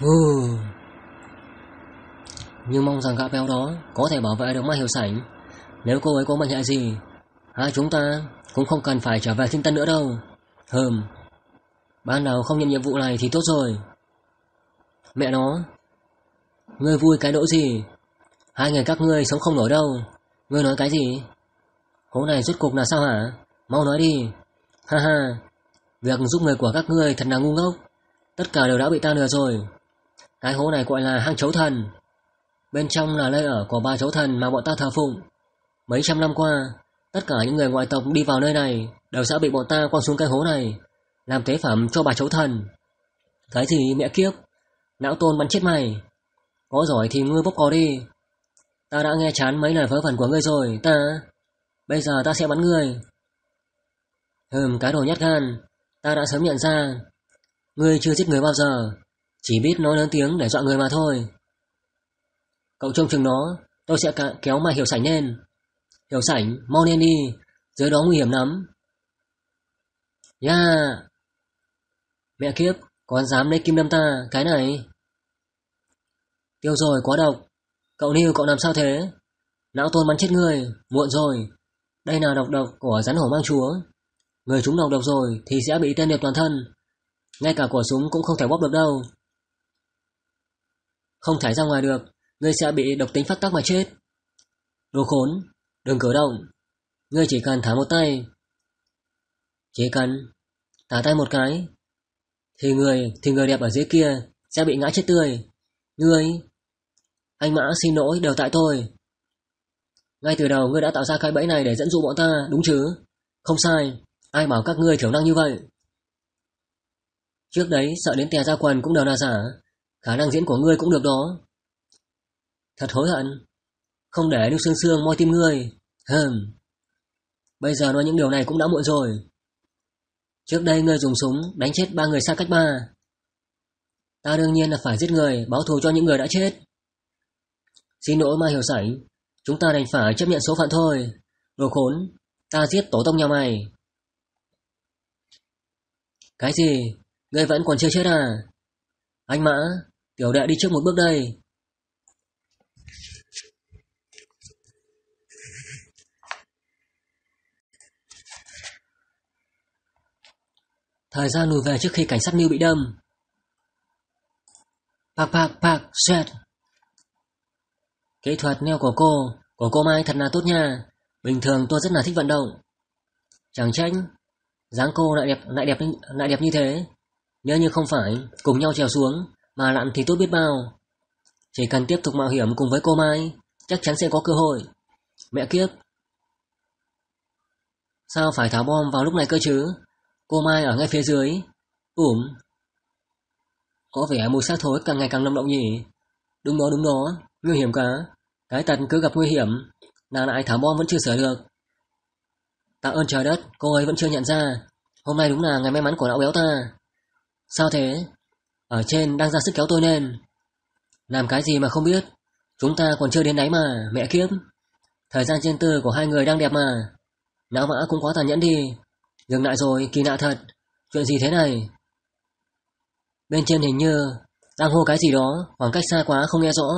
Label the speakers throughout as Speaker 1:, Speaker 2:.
Speaker 1: Ừ. Nhưng mong rằng gã béo đó có thể bảo vệ được Mai Hiểu Sảnh. Nếu cô ấy có mệnh hệ gì, hai chúng ta cũng không cần phải trở về thiên tân nữa đâu. Hừm, ban đầu không nhận nhiệm vụ này thì tốt rồi. Mẹ nó, ngươi vui cái đỗ gì? Hai người các ngươi sống không nổi đâu. Ngươi nói cái gì? Hố này rốt cục là sao hả? Mau nói đi. Ha ha, việc giúp người của các ngươi thật là ngu ngốc. Tất cả đều đã bị ta lừa rồi. Cái hố này gọi là hang chấu thần. Bên trong là nơi ở của ba chấu thần mà bọn ta thờ phụng. Mấy trăm năm qua, tất cả những người ngoại tộc đi vào nơi này đều sẽ bị bọn ta quăng xuống cái hố này, làm tế phẩm cho bà chấu thần. Cái gì mẹ kiếp, não tôn bắn chết mày. Có giỏi thì ngươi bốc có đi. Ta đã nghe chán mấy lời vớ vẩn của ngươi rồi, ta... Bây giờ ta sẽ bắn ngươi. Hừm, cái đồ nhát gan, ta đã sớm nhận ra. Ngươi chưa giết người bao giờ, chỉ biết nói lớn tiếng để dọa người mà thôi Cậu trông chừng nó Tôi sẽ kéo mà hiểu sảnh lên Hiểu sảnh mau lên đi Dưới đó nguy hiểm lắm Nha yeah. Mẹ kiếp còn dám lấy kim đâm ta Cái này Tiêu rồi quá độc Cậu Niu cậu làm sao thế não tôn bắn chết người Muộn rồi Đây là độc độc của rắn hổ mang chúa Người chúng độc độc rồi Thì sẽ bị tên điệp toàn thân Ngay cả quả súng cũng không thể bóp được đâu không thải ra ngoài được Ngươi sẽ bị độc tính phát tác mà chết Đồ khốn Đừng cử động Ngươi chỉ cần thả một tay Chỉ cần Thả tay một cái Thì người Thì người đẹp ở dưới kia Sẽ bị ngã chết tươi Ngươi Anh Mã xin lỗi đều tại tôi Ngay từ đầu ngươi đã tạo ra cái bẫy này để dẫn dụ bọn ta Đúng chứ Không sai Ai bảo các ngươi thiểu năng như vậy Trước đấy sợ đến tè ra quần cũng đều là giả Khả năng diễn của ngươi cũng được đó. Thật hối hận. Không để Ninh xương xương moi tim ngươi. Hừm. Bây giờ nói những điều này cũng đã muộn rồi. Trước đây ngươi dùng súng đánh chết ba người xa cách ba. Ta đương nhiên là phải giết người, báo thù cho những người đã chết. Xin lỗi mà hiểu sảnh, chúng ta đành phải chấp nhận số phận thôi. Đồ khốn, ta giết tổ tông nhà mày. Cái gì? Ngươi vẫn còn chưa chết à? Anh Mã, Tiểu đệ đi trước một bước đây. Thời gian lùi về trước khi cảnh sát Miu bị đâm. Pak pak pak, xoẹt. Kỹ thuật neo của cô, của cô Mai thật là tốt nha. Bình thường tôi rất là thích vận động. Chẳng trách, dáng cô lại đẹp lại đẹp lại đẹp như thế. Nếu như không phải, cùng nhau trèo xuống. Mà lặn thì tốt biết bao Chỉ cần tiếp tục mạo hiểm cùng với cô Mai Chắc chắn sẽ có cơ hội Mẹ kiếp Sao phải tháo bom vào lúc này cơ chứ Cô Mai ở ngay phía dưới Ủm Có vẻ mùi xác thối càng ngày càng nồng động nhỉ Đúng đó đúng đó Nguy hiểm cả Cái tật cứ gặp nguy hiểm Nàng lại tháo bom vẫn chưa sửa được Tạ ơn trời đất Cô ấy vẫn chưa nhận ra Hôm nay đúng là ngày may mắn của lão béo ta Sao thế ở trên đang ra sức kéo tôi lên Làm cái gì mà không biết Chúng ta còn chưa đến đấy mà Mẹ kiếp Thời gian trên tư của hai người đang đẹp mà Não mã cũng quá tàn nhẫn đi Dừng lại rồi kỳ lạ thật Chuyện gì thế này Bên trên hình như Đang hô cái gì đó Khoảng cách xa quá không nghe rõ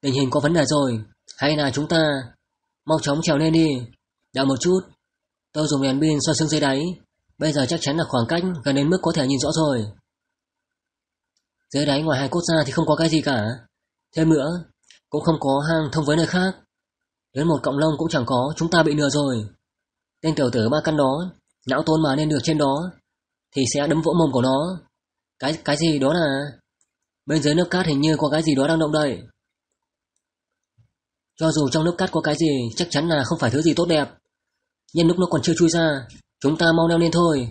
Speaker 1: Tình hình có vấn đề rồi Hay là chúng ta Mau chóng trèo lên đi Đợi một chút Tôi dùng đèn pin soi xương dưới đáy Bây giờ chắc chắn là khoảng cách gần đến mức có thể nhìn rõ rồi dưới đáy ngoài hai quốc gia thì không có cái gì cả. Thêm nữa, cũng không có hang thông với nơi khác. Đến một cộng lông cũng chẳng có, chúng ta bị lừa rồi. Tên tiểu tử ba căn đó, não tôn mà nên được trên đó, thì sẽ đấm vỗ mồm của nó. Cái cái gì đó là... Bên dưới nước cát hình như có cái gì đó đang động đậy. Cho dù trong nước cát có cái gì, chắc chắn là không phải thứ gì tốt đẹp. nhưng lúc nó còn chưa chui ra, chúng ta mau leo lên thôi.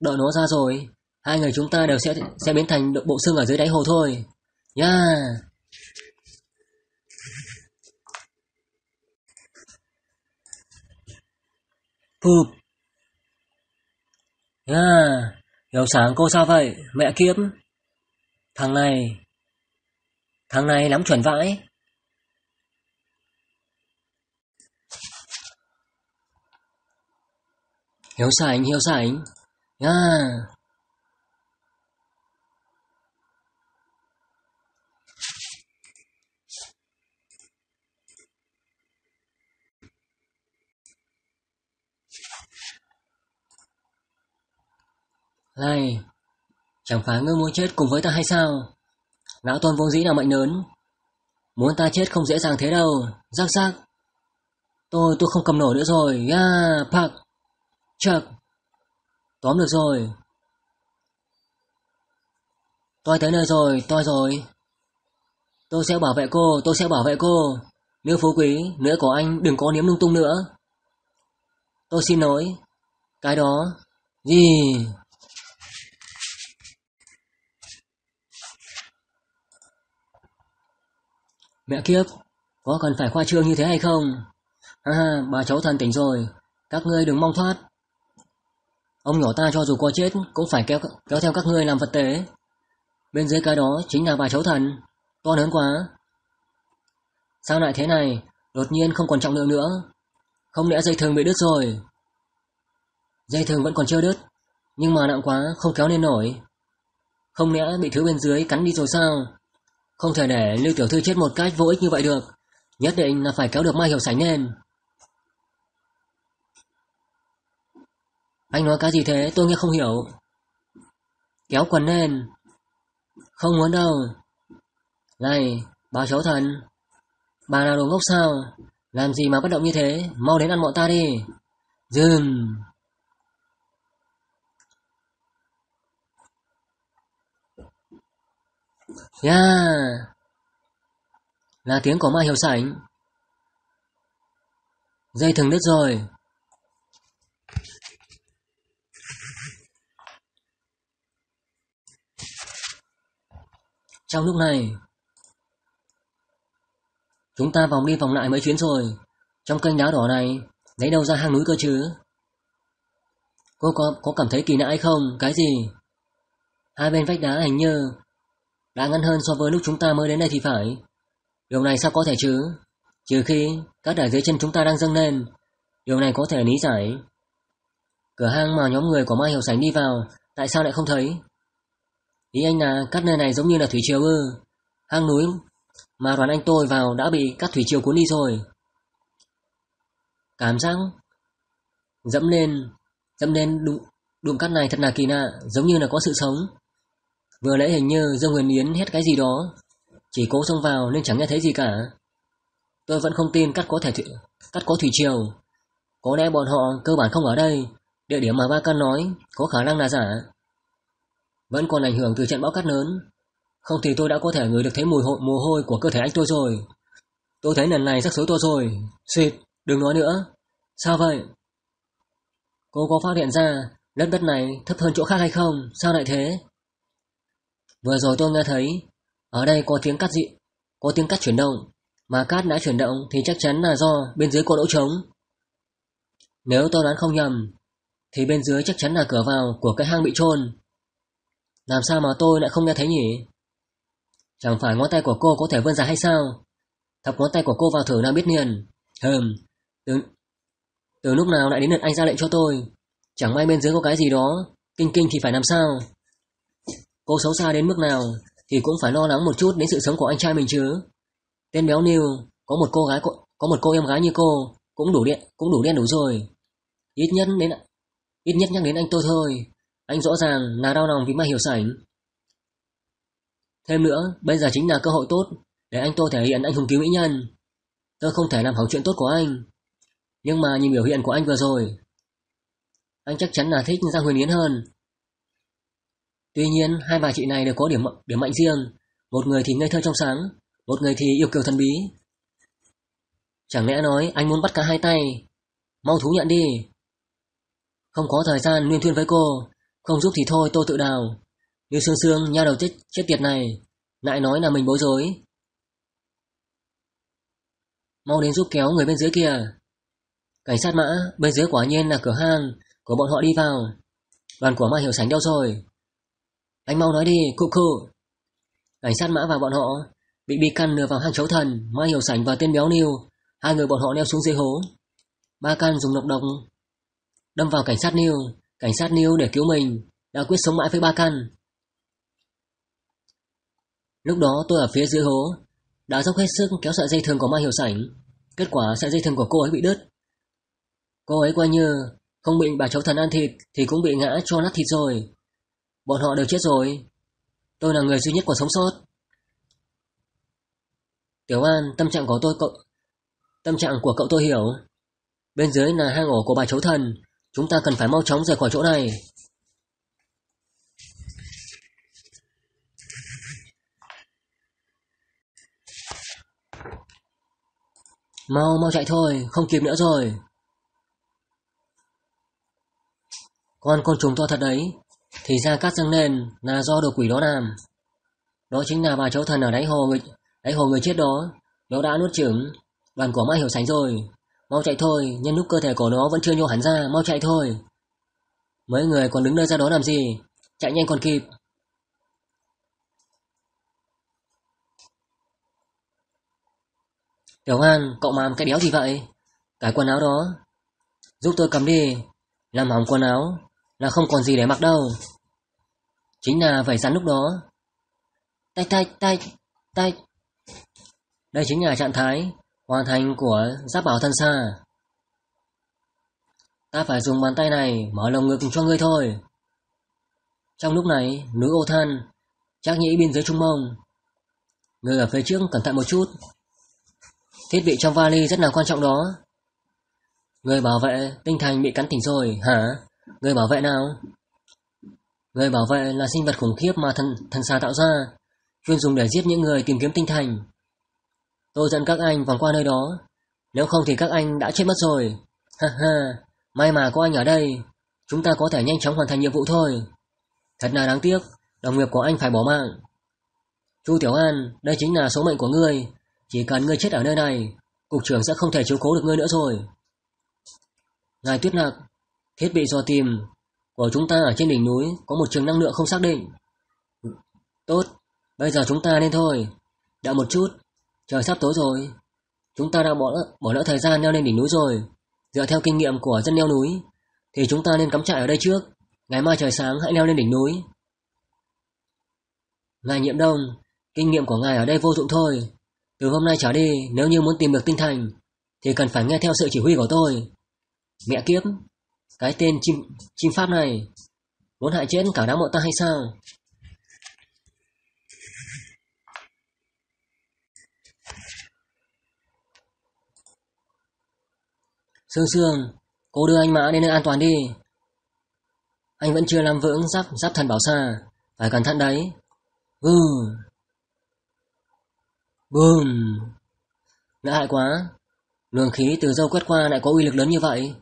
Speaker 1: Đợi nó ra rồi, hai người chúng ta đều sẽ sẽ biến thành bộ xương ở dưới đáy hồ thôi. Yeah. Poop. Yeah. Hiểu sáng cô sao vậy? Mẹ kiếp. Thằng này. Thằng này lắm chuẩn vãi. Hiếu sảnh, hiếu sảnh. Yeah. Này, chẳng phá ngươi muốn chết cùng với ta hay sao? Lão tôn vốn dĩ là mạnh lớn. Muốn ta chết không dễ dàng thế đâu, rắc rắc. Tôi, tôi không cầm nổi nữa rồi, yeah, phạc, chật. Tóm được rồi. Tôi tới nơi rồi, tôi rồi. Tôi sẽ bảo vệ cô, tôi sẽ bảo vệ cô. Nữ phú quý, nữa của anh đừng có niếm lung tung nữa. Tôi xin lỗi. Cái đó... Gì... Mẹ kiếp, có cần phải khoa trương như thế hay không? Ha ha, bà cháu thần tỉnh rồi, các ngươi đừng mong thoát. Ông nhỏ ta cho dù có chết cũng phải kéo kéo theo các ngươi làm vật tế. Bên dưới cái đó chính là bà cháu thần, to lớn quá. Sao lại thế này, đột nhiên không còn trọng lượng nữa. Không lẽ dây thường bị đứt rồi? Dây thường vẫn còn chưa đứt, nhưng mà nặng quá không kéo nên nổi. Không lẽ bị thứ bên dưới cắn đi rồi sao? Không thể để Lưu Tiểu Thư chết một cách vô ích như vậy được Nhất định là phải kéo được Mai Hiểu Sánh lên Anh nói cái gì thế tôi nghe không hiểu Kéo quần lên Không muốn đâu Này báo cháu thần Bà là đồ ngốc sao Làm gì mà bất động như thế Mau đến ăn bọn ta đi Dừng nha Là tiếng của ma Hiểu Sảnh. Dây thừng đứt rồi. Trong lúc này, chúng ta vòng đi vòng lại mấy chuyến rồi. Trong kênh đá đỏ này, lấy đâu ra hang núi cơ chứ? Cô có, có cảm thấy kỳ lạ hay không? Cái gì? Hai bên vách đá hình như đã ngắn hơn so với lúc chúng ta mới đến đây thì phải. Điều này sao có thể chứ? Trừ khi các đài dưới chân chúng ta đang dâng lên, điều này có thể lý giải. Cửa hang mà nhóm người của Mai Hiểu Sánh đi vào, tại sao lại không thấy? Ý anh là các nơi này giống như là thủy triều ư? Hang núi mà đoàn anh tôi vào đã bị các thủy triều cuốn đi rồi. Cảm giác dẫm lên, dẫm lên đụng đụng cát này thật là kỳ lạ, giống như là có sự sống. Vừa nãy hình như Dương Huyền Yến hét cái gì đó Chỉ cố xông vào nên chẳng nghe thấy gì cả Tôi vẫn không tin cắt có thể thủy, cắt có thủy triều Có lẽ bọn họ cơ bản không ở đây Địa điểm mà Ba căn nói có khả năng là giả Vẫn còn ảnh hưởng từ trận bão cắt lớn Không thì tôi đã có thể ngửi được thấy mùi hội mồ hôi của cơ thể anh tôi rồi Tôi thấy lần này rắc rối tôi rồi xịt đừng nói nữa Sao vậy? Cô có phát hiện ra đất đất này thấp hơn chỗ khác hay không? Sao lại thế? Vừa rồi tôi nghe thấy, ở đây có tiếng cắt dị, có tiếng cắt chuyển động, mà cát đã chuyển động thì chắc chắn là do bên dưới cô đỗ trống. Nếu tôi đoán không nhầm, thì bên dưới chắc chắn là cửa vào của cái hang bị trôn. Làm sao mà tôi lại không nghe thấy nhỉ? Chẳng phải ngón tay của cô có thể vươn ra hay sao? Thập ngón tay của cô vào thử nào biết liền. Hừm, từ, từ lúc nào lại đến lượt anh ra lệnh cho tôi? Chẳng may bên dưới có cái gì đó, kinh kinh thì phải làm sao? Cô xấu xa đến mức nào thì cũng phải lo lắng một chút đến sự sống của anh trai mình chứ. Tên béo Niu, có một cô gái có một cô em gái như cô cũng đủ điện cũng đủ đen đủ rồi. Ít nhất đến ít nhất nhắc đến anh tôi thôi. Anh rõ ràng là đau lòng vì mà hiểu sảnh. Thêm nữa, bây giờ chính là cơ hội tốt để anh tôi thể hiện anh hùng cứu mỹ nhân. Tôi không thể làm hỏng chuyện tốt của anh. Nhưng mà nhìn biểu hiện của anh vừa rồi, anh chắc chắn là thích Giang Huyền Yến hơn Tuy nhiên, hai bà chị này đều có điểm điểm mạnh riêng, một người thì ngây thơ trong sáng, một người thì yêu kiều thần bí. Chẳng lẽ nói anh muốn bắt cả hai tay? Mau thú nhận đi. Không có thời gian nguyên thuyên với cô, không giúp thì thôi tôi tự đào. Như sương sương nha đầu chết, chết tiệt này, lại nói là mình bối rối. Mau đến giúp kéo người bên dưới kia. Cảnh sát mã, bên dưới quả nhiên là cửa hang, của bọn họ đi vào. Đoàn của Ma Hiểu Sánh đâu rồi? Anh mau nói đi, cụ cụ. Cảnh sát mã vào bọn họ, bị bị căn lừa vào hang chấu thần, Mai Hiểu Sảnh và tên béo Niu. Hai người bọn họ leo xuống dưới hố. Ba căn dùng nọc độc, đâm vào cảnh sát Niu. Cảnh sát Niu để cứu mình, đã quyết sống mãi với ba căn. Lúc đó tôi ở phía dưới hố, đã dốc hết sức kéo sợi dây thường của Mai Hiểu Sảnh. Kết quả sợi dây thường của cô ấy bị đứt. Cô ấy coi như không bị bà cháu thần ăn thịt thì cũng bị ngã cho nát thịt rồi. Bọn họ đều chết rồi. Tôi là người duy nhất còn sống sót. Tiểu An, tâm trạng của tôi cậu... Tâm trạng của cậu tôi hiểu. Bên dưới là hang ổ của bà chấu thần. Chúng ta cần phải mau chóng rời khỏi chỗ này. Mau mau chạy thôi, không kịp nữa rồi. Con con trùng to thật đấy, thì ra cát dâng lên là do đồ quỷ đó làm. Đó chính là bà cháu thần ở đáy hồ người, đáy hồ người chết đó. Nó đã nuốt chửng Đoàn của mai hiểu sánh rồi. Mau chạy thôi, nhân lúc cơ thể của nó vẫn chưa nhô hẳn ra, mau chạy thôi. Mấy người còn đứng nơi ra đó làm gì? Chạy nhanh còn kịp. Tiểu An, cậu làm cái đéo gì vậy? Cái quần áo đó. Giúp tôi cầm đi. Làm hỏng quần áo là không còn gì để mặc đâu. Chính là vảy rắn lúc đó. Tay tay tay tay. Đây chính là trạng thái hoàn thành của giáp bảo thân xa. Ta phải dùng bàn tay này mở lồng ngực cho ngươi thôi. Trong lúc này, núi ô than, chắc nhĩ biên giới trung mông. Ngươi ở phía trước cẩn thận một chút. Thiết bị trong vali rất là quan trọng đó. Người bảo vệ tinh thành bị cắn tỉnh rồi, hả? Người bảo vệ nào? Người bảo vệ là sinh vật khủng khiếp mà thần, thần xà tạo ra, chuyên dùng để giết những người tìm kiếm tinh thành. Tôi dẫn các anh vòng qua nơi đó, nếu không thì các anh đã chết mất rồi. Ha ha, may mà có anh ở đây, chúng ta có thể nhanh chóng hoàn thành nhiệm vụ thôi. Thật là đáng tiếc, đồng nghiệp của anh phải bỏ mạng. Chu Tiểu An, đây chính là số mệnh của ngươi, chỉ cần ngươi chết ở nơi này, cục trưởng sẽ không thể chiếu cố được ngươi nữa rồi. Ngài Tuyết Lạc, thiết bị dò tìm của chúng ta ở trên đỉnh núi có một trường năng lượng không xác định. Tốt, bây giờ chúng ta nên thôi. Đợi một chút, trời sắp tối rồi. Chúng ta đã bỏ lỡ, bỏ lỡ thời gian leo lên đỉnh núi rồi. Dựa theo kinh nghiệm của dân leo núi, thì chúng ta nên cắm trại ở đây trước. Ngày mai trời sáng hãy leo lên đỉnh núi. Ngài nhiệm đông, kinh nghiệm của ngài ở đây vô dụng thôi. Từ hôm nay trở đi, nếu như muốn tìm được tinh thành, thì cần phải nghe theo sự chỉ huy của tôi. Mẹ kiếp, cái tên chim, chim pháp này Muốn hại chết cả đám bọn ta hay sao Sương Sương Cô đưa anh Mã đến nơi an toàn đi Anh vẫn chưa làm vững giáp, giáp thần bảo xa Phải cẩn thận đấy Ừ Bùm Đã hại quá Luồng khí từ dâu quét qua lại có uy lực lớn như vậy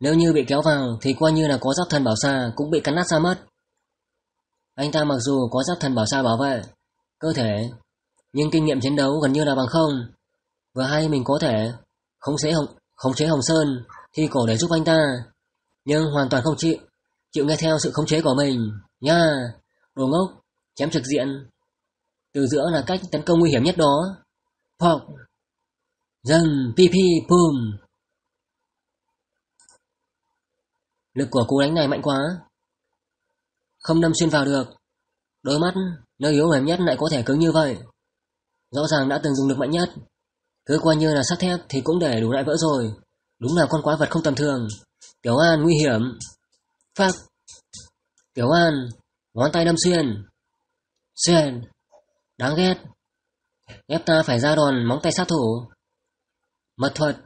Speaker 1: nếu như bị kéo vào thì coi như là có giáp thần bảo xa cũng bị cắn nát ra mất. Anh ta mặc dù có giáp thần bảo xa bảo vệ cơ thể, nhưng kinh nghiệm chiến đấu gần như là bằng không. Vừa hay mình có thể khống chế Hồng khống chế Hồng Sơn thì cổ để giúp anh ta, nhưng hoàn toàn không chịu chịu nghe theo sự khống chế của mình. Nha, đồ ngốc, chém trực diện. Từ giữa là cách tấn công nguy hiểm nhất đó. Phọc. Dần, pp, boom. Lực của cú đánh này mạnh quá Không đâm xuyên vào được Đôi mắt, nơi yếu mềm nhất lại có thể cứng như vậy Rõ ràng đã từng dùng lực mạnh nhất Cứ coi như là sắt thép thì cũng để đủ lại vỡ rồi Đúng là con quái vật không tầm thường Tiểu An nguy hiểm Phác Tiểu An Ngón tay đâm xuyên Xuyên Đáng ghét Ép ta phải ra đòn móng tay sát thủ Mật thuật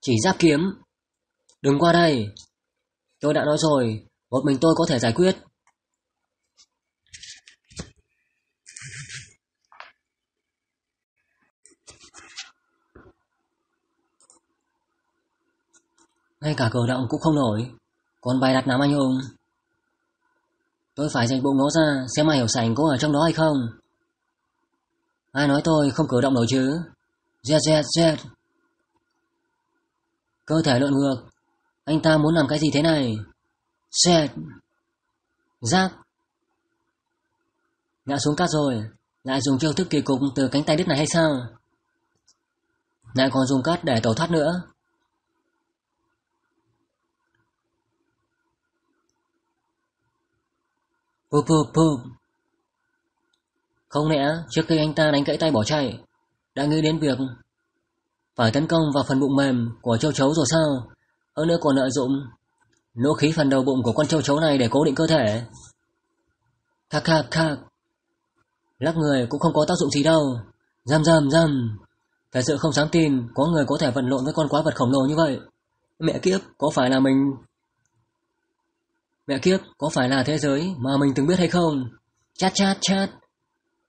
Speaker 1: Chỉ giáp kiếm Đừng qua đây Tôi đã nói rồi, một mình tôi có thể giải quyết. Ngay cả cờ động cũng không nổi, còn bài đặt nắm anh hùng. Tôi phải dành bụng nó ra, xem ai hiểu sảnh có ở trong đó hay không. Ai nói tôi không cử động nổi chứ? Dẹt dẹt dẹt. Cơ thể lộn ngược, anh ta muốn làm cái gì thế này? Xẹt! Giác! Ngã xuống cát rồi, lại dùng chiêu thức kỳ cục từ cánh tay đứt này hay sao? Lại còn dùng cát để tẩu thoát nữa. Pụp pụp pụp. Không lẽ trước khi anh ta đánh gãy tay bỏ chạy, đã nghĩ đến việc phải tấn công vào phần bụng mềm của châu chấu rồi sao? Hơn nữa còn lợi dụng lỗ khí phần đầu bụng của con châu chấu này để cố định cơ thể. Khạc khạc khạc. Lắc người cũng không có tác dụng gì đâu. Dầm dầm dầm. Thật sự không dám tin có người có thể vận lộn với con quái vật khổng lồ như vậy. Mẹ kiếp, có phải là mình... Mẹ kiếp, có phải là thế giới mà mình từng biết hay không? Chát chát chát.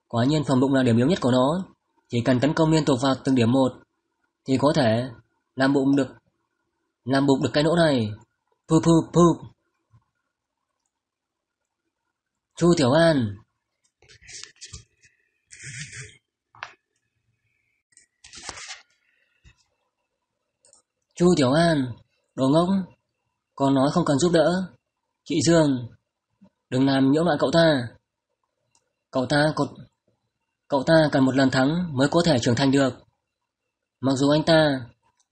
Speaker 1: Quả nhiên phần bụng là điểm yếu nhất của nó. Chỉ cần tấn công liên tục vào từng điểm một thì có thể làm bụng được làm bục được cái nỗ này Phụp phụp phụp Chu Tiểu An Chu Tiểu An Đồ ngốc Con nói không cần giúp đỡ Chị Dương Đừng làm nhiễu loạn cậu ta Cậu ta cột, Cậu ta cần một lần thắng mới có thể trưởng thành được Mặc dù anh ta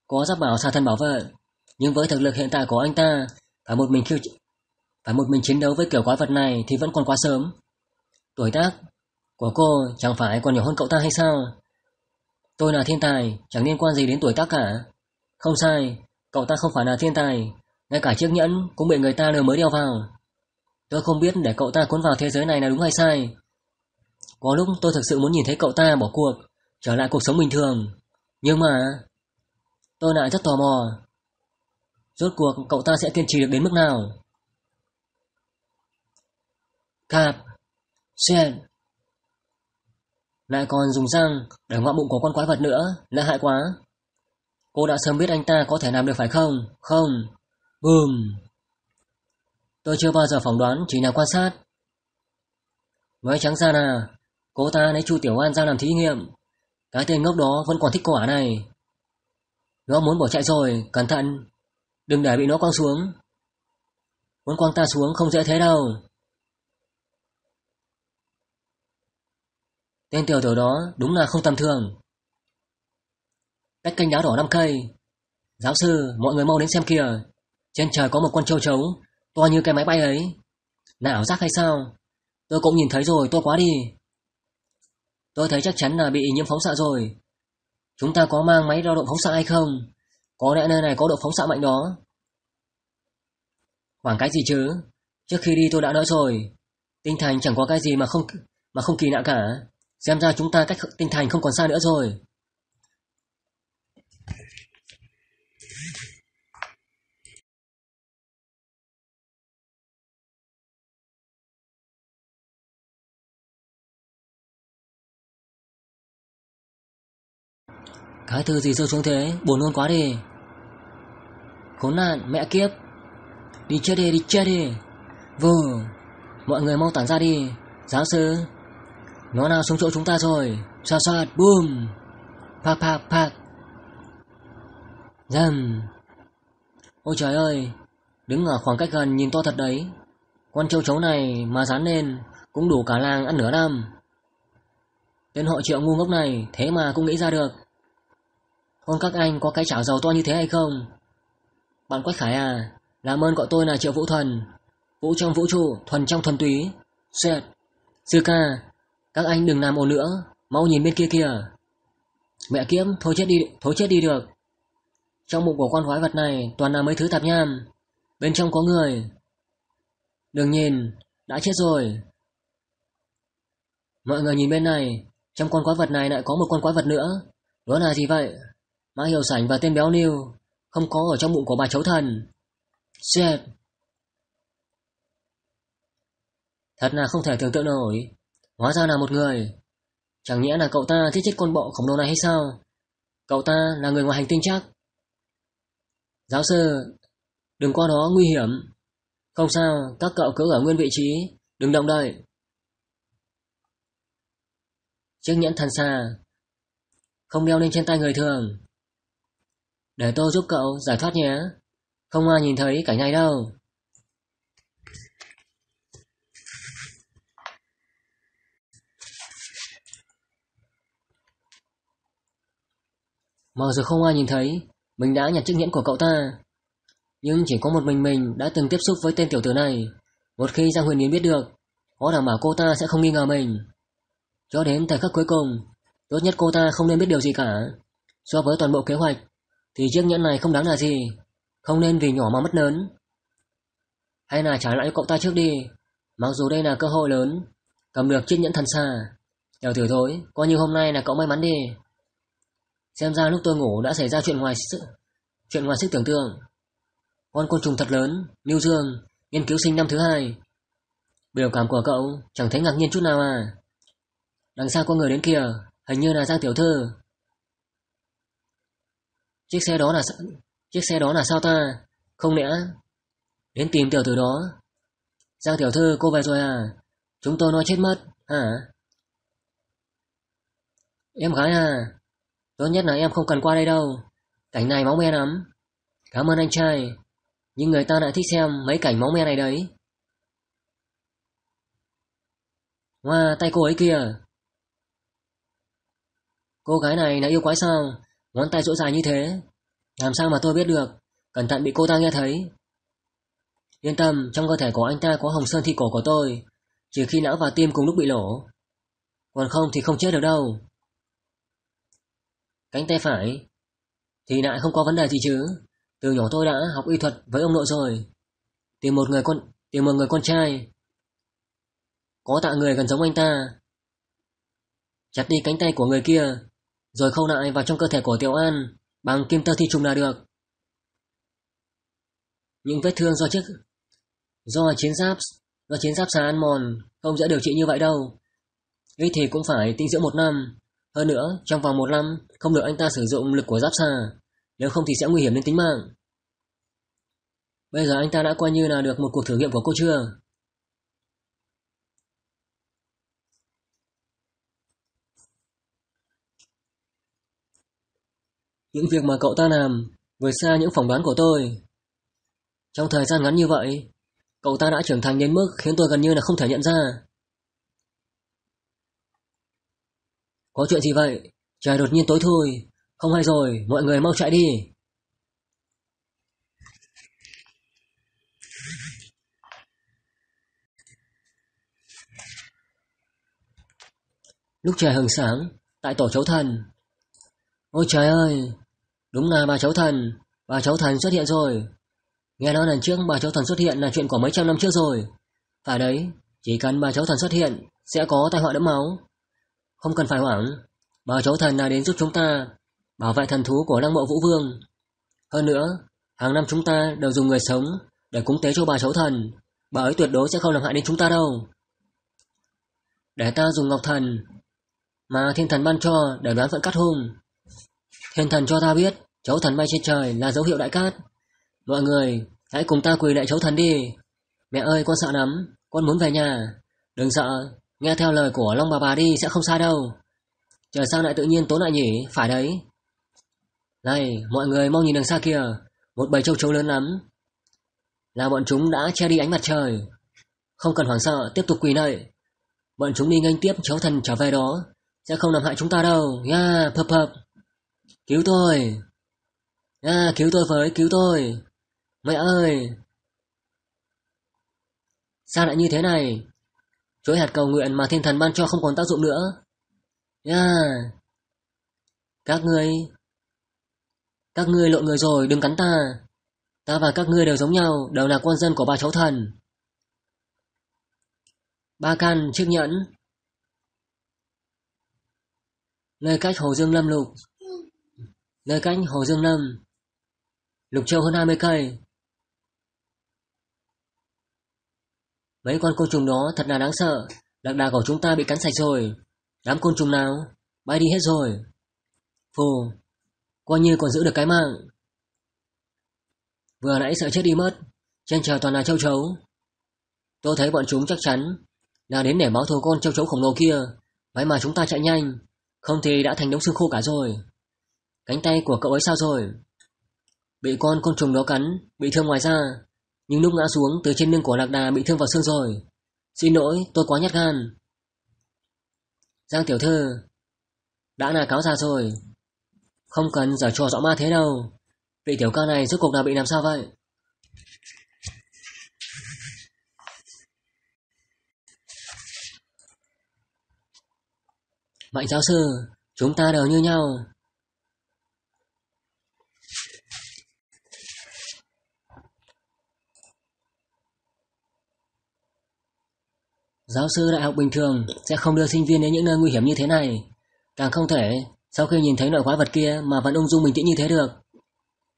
Speaker 1: Có giáp bảo xa thân bảo vệ nhưng với thực lực hiện tại của anh ta, phải một mình khiêu phải một mình chiến đấu với kiểu quái vật này thì vẫn còn quá sớm. Tuổi tác của cô chẳng phải còn nhỏ hơn cậu ta hay sao? Tôi là thiên tài, chẳng liên quan gì đến tuổi tác cả. Không sai, cậu ta không phải là thiên tài, ngay cả chiếc nhẫn cũng bị người ta lừa mới đeo vào. Tôi không biết để cậu ta cuốn vào thế giới này là đúng hay sai. Có lúc tôi thực sự muốn nhìn thấy cậu ta bỏ cuộc, trở lại cuộc sống bình thường. Nhưng mà... Tôi lại rất tò mò, Rốt cuộc cậu ta sẽ kiên trì được đến mức nào? Cạp Xuyên Lại còn dùng răng để ngọ bụng của con quái vật nữa Là hại quá Cô đã sớm biết anh ta có thể làm được phải không? Không Bùm Tôi chưa bao giờ phỏng đoán Chỉ là quan sát Với trắng ra là Cô ta lấy Chu Tiểu An ra làm thí nghiệm Cái tên ngốc đó vẫn còn thích quả này Nó muốn bỏ chạy rồi Cẩn thận Đừng để bị nó quăng xuống. Muốn quăng ta xuống không dễ thế đâu. Tên tiểu tử đó đúng là không tầm thường. Cách canh đá đỏ 5 cây. Giáo sư, mọi người mau đến xem kìa. Trên trời có một con châu chấu, to như cái máy bay ấy. Là ảo giác hay sao? Tôi cũng nhìn thấy rồi, to quá đi. Tôi thấy chắc chắn là bị nhiễm phóng xạ rồi. Chúng ta có mang máy đo độ phóng xạ hay không? Có lẽ nơi này có độ phóng xạ mạnh đó. Khoảng cách gì chứ? Trước khi đi tôi đã nói rồi. Tinh thành chẳng có cái gì mà không mà không kỳ lạ cả. Xem ra chúng ta cách tinh thành không còn xa nữa rồi. Cái thứ gì rơi xuống thế Buồn nôn quá đi Khốn nạn mẹ kiếp Đi chết đi đi chết đi Vù Mọi người mau tản ra đi Giáo sư Nó nào xuống chỗ chúng ta rồi Xoạt xoạt boom Phạc phạc phạc Dầm Ôi trời ơi Đứng ở khoảng cách gần nhìn to thật đấy Con châu chấu này mà dán lên Cũng đủ cả làng ăn nửa năm Tên họ triệu ngu ngốc này Thế mà cũng nghĩ ra được con các anh có cái chảo dầu to như thế hay không? Bạn Quách Khải à, làm ơn gọi tôi là Triệu Vũ Thuần. Vũ trong vũ trụ, thuần trong thuần túy. Xuyệt. Sư ca, các anh đừng làm ồn nữa, mau nhìn bên kia kìa. Mẹ kiếm, thôi chết đi, thôi chết đi được. Trong bụng của con quái vật này toàn là mấy thứ tạp nham. Bên trong có người. Đừng nhìn, đã chết rồi. Mọi người nhìn bên này, trong con quái vật này lại có một con quái vật nữa. Đó là gì vậy? Mã Hiểu Sảnh và tên béo lưu không có ở trong bụng của bà chấu thần. chết. Thật là không thể tưởng tượng nổi. Hóa ra là một người. Chẳng nhẽ là cậu ta giết chết con bọ khổng lồ này hay sao? Cậu ta là người ngoài hành tinh chắc. Giáo sư, đừng qua đó nguy hiểm. Không sao, các cậu cứ ở nguyên vị trí, đừng động đậy. Chiếc nhẫn thần xa không đeo lên trên tay người thường để tôi giúp cậu giải thoát nhé. Không ai nhìn thấy cảnh này đâu. Mặc dù không ai nhìn thấy, mình đã nhặt chiếc nhẫn của cậu ta. Nhưng chỉ có một mình mình đã từng tiếp xúc với tên tiểu tử này. Một khi Giang Huyền Yến biết được, có đảm bảo cô ta sẽ không nghi ngờ mình. Cho đến thời khắc cuối cùng, tốt nhất cô ta không nên biết điều gì cả. So với toàn bộ kế hoạch, thì chiếc nhẫn này không đáng là gì, không nên vì nhỏ mà mất lớn. Hay là trả lại cho cậu ta trước đi, mặc dù đây là cơ hội lớn, cầm được chiếc nhẫn thần xa. đều thử thối, coi như hôm nay là cậu may mắn đi. Xem ra lúc tôi ngủ đã xảy ra chuyện ngoài sức, chuyện ngoài sức tưởng tượng. Con côn trùng thật lớn, Lưu Dương, nghiên cứu sinh năm thứ hai. Biểu cảm của cậu chẳng thấy ngạc nhiên chút nào à. Đằng xa có người đến kìa, hình như là Giang Tiểu Thư. Chiếc xe đó là chiếc xe đó là sao ta? Không lẽ đến tìm tiểu tử đó? Giang tiểu thư cô về rồi à? Chúng tôi nói chết mất hả? Em gái à, tốt nhất là em không cần qua đây đâu. Cảnh này máu me lắm. Cảm ơn anh trai. Nhưng người ta lại thích xem mấy cảnh máu me này đấy. Hoa, wow, tay cô ấy kìa. Cô gái này đã yêu quái sao? Ngón tay chỗ dài như thế, làm sao mà tôi biết được, cẩn thận bị cô ta nghe thấy. Yên tâm, trong cơ thể của anh ta có hồng sơn thi cổ của tôi, trừ khi não và tim cùng lúc bị lỗ. Còn không thì không chết được đâu. Cánh tay phải, thì lại không có vấn đề gì chứ. Từ nhỏ tôi đã học y thuật với ông nội rồi. Tìm một người con, tìm một người con trai. Có tạ người gần giống anh ta. Chặt đi cánh tay của người kia, rồi khâu lại vào trong cơ thể của Tiểu An bằng kim tơ thi trùng là được. Những vết thương do chiếc do chiến giáp do chiến giáp xà ăn mòn không dễ điều trị như vậy đâu. Ít thì cũng phải tinh dưỡng một năm. Hơn nữa, trong vòng một năm không được anh ta sử dụng lực của giáp xà, nếu không thì sẽ nguy hiểm đến tính mạng. Bây giờ anh ta đã coi như là được một cuộc thử nghiệm của cô chưa? Những việc mà cậu ta làm vượt xa những phỏng đoán của tôi. Trong thời gian ngắn như vậy, cậu ta đã trưởng thành đến mức khiến tôi gần như là không thể nhận ra. Có chuyện gì vậy? Trời đột nhiên tối thui. Không hay rồi, mọi người mau chạy đi. Lúc trời hừng sáng, tại tổ chấu thần. Ôi trời ơi, Đúng là bà cháu thần, bà cháu thần xuất hiện rồi. Nghe nói lần trước bà cháu thần xuất hiện là chuyện của mấy trăm năm trước rồi. Phải đấy, chỉ cần bà cháu thần xuất hiện, sẽ có tai họa đẫm máu. Không cần phải hoảng, bà cháu thần là đến giúp chúng ta, bảo vệ thần thú của lăng mộ vũ vương. Hơn nữa, hàng năm chúng ta đều dùng người sống để cúng tế cho bà cháu thần, bà ấy tuyệt đối sẽ không làm hại đến chúng ta đâu. Để ta dùng ngọc thần, mà thiên thần ban cho để đoán phận cắt hung. Thiên thần cho ta biết, chấu thần bay trên trời là dấu hiệu đại cát. Mọi người, hãy cùng ta quỳ lại chấu thần đi. Mẹ ơi, con sợ lắm, con muốn về nhà. Đừng sợ, nghe theo lời của Long bà bà đi sẽ không sai đâu. Trời sao lại tự nhiên tốn lại nhỉ, phải đấy. Này, mọi người mau nhìn đằng xa kia, một bầy châu chấu lớn lắm. Là bọn chúng đã che đi ánh mặt trời. Không cần hoảng sợ, tiếp tục quỳ lại. Bọn chúng đi nghênh tiếp chấu thần trở về đó, sẽ không làm hại chúng ta đâu, nha, yeah, phập phập. Cứu tôi! À, cứu tôi với, cứu tôi! Mẹ ơi! Sao lại như thế này? Chuỗi hạt cầu nguyện mà thiên thần ban cho không còn tác dụng nữa. nha. À. Các ngươi... Các ngươi lộn người rồi, đừng cắn ta. Ta và các ngươi đều giống nhau, đều là quân dân của bà cháu thần. Ba can chiếc nhẫn. Nơi cách Hồ Dương Lâm Lục, Nơi cánh Hồ Dương Lâm Lục Châu hơn 20 cây Mấy con côn trùng đó thật là đáng sợ Lạc đà của chúng ta bị cắn sạch rồi Đám côn trùng nào Bay đi hết rồi Phù Coi như còn giữ được cái mạng Vừa nãy sợ chết đi mất Trên trời toàn là châu chấu Tôi thấy bọn chúng chắc chắn Là đến để báo thù con châu chấu khổng lồ kia Vậy mà chúng ta chạy nhanh Không thì đã thành đống xương khô cả rồi Cánh tay của cậu ấy sao rồi? Bị con côn trùng đó cắn, bị thương ngoài da. Nhưng lúc ngã xuống từ trên lưng của lạc đà bị thương vào xương rồi. Xin lỗi, tôi quá nhát gan. Giang tiểu thư, đã là cáo già rồi. Không cần giở trò rõ ma thế đâu. Vị tiểu ca này rốt cuộc là bị làm sao vậy? Mạnh giáo sư, chúng ta đều như nhau. Giáo sư đại học bình thường sẽ không đưa sinh viên đến những nơi nguy hiểm như thế này. Càng không thể, sau khi nhìn thấy loại quái vật kia mà vẫn ung dung bình tĩnh như thế được.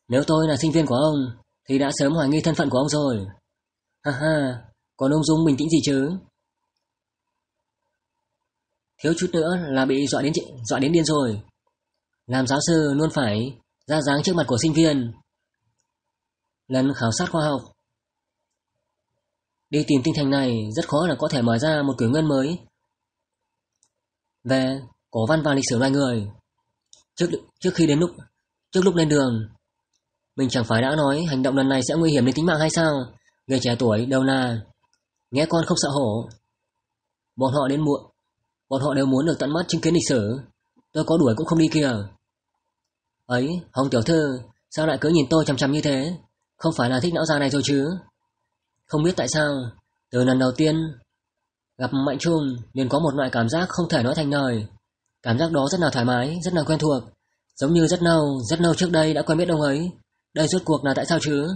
Speaker 1: Nếu tôi là sinh viên của ông, thì đã sớm hoài nghi thân phận của ông rồi. Ha ha, còn ung Dung bình tĩnh gì chứ? Thiếu chút nữa là bị dọa đến dọa đến điên rồi. Làm giáo sư luôn phải ra dáng trước mặt của sinh viên. Lần khảo sát khoa học, Đi tìm tinh thành này rất khó là có thể mở ra một cửa ngân mới. Về cổ văn và lịch sử loài người. Trước trước khi đến lúc trước lúc lên đường, mình chẳng phải đã nói hành động lần này sẽ nguy hiểm đến tính mạng hay sao? Người trẻ tuổi đâu là nghe con không sợ hổ. Bọn họ đến muộn, bọn họ đều muốn được tận mắt chứng kiến lịch sử. Tôi có đuổi cũng không đi kìa. Ấy, Hồng tiểu thư, sao lại cứ nhìn tôi chằm chằm như thế? Không phải là thích não già này rồi chứ? Không biết tại sao, từ lần đầu tiên gặp Mạnh Trung liền có một loại cảm giác không thể nói thành lời. Cảm giác đó rất là thoải mái, rất là quen thuộc, giống như rất lâu, rất lâu trước đây đã quen biết ông ấy. Đây rốt cuộc là tại sao chứ?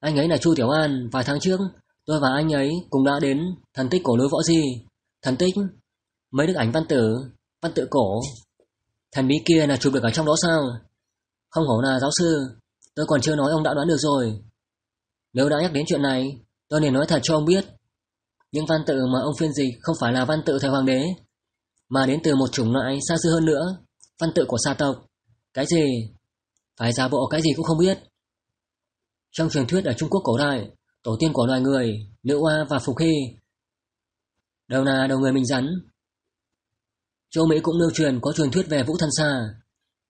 Speaker 1: Anh ấy là Chu Tiểu An, vài tháng trước, tôi và anh ấy cùng đã đến thần tích cổ lối võ di. Thần tích, mấy bức ảnh văn tử, văn tự cổ. Thần bí kia là chụp được ở trong đó sao? Không hổ là giáo sư, tôi còn chưa nói ông đã đoán được rồi. Nếu đã nhắc đến chuyện này, tôi nên nói thật cho ông biết. Những văn tự mà ông phiên dịch không phải là văn tự thời hoàng đế, mà đến từ một chủng loại xa xưa hơn nữa, văn tự của xa tộc. Cái gì? Phải giả bộ cái gì cũng không biết. Trong truyền thuyết ở Trung Quốc cổ đại, tổ tiên của loài người, nữ hoa và phục hy, đều là đầu người mình rắn. Châu Mỹ cũng lưu truyền có truyền thuyết về vũ thần xa,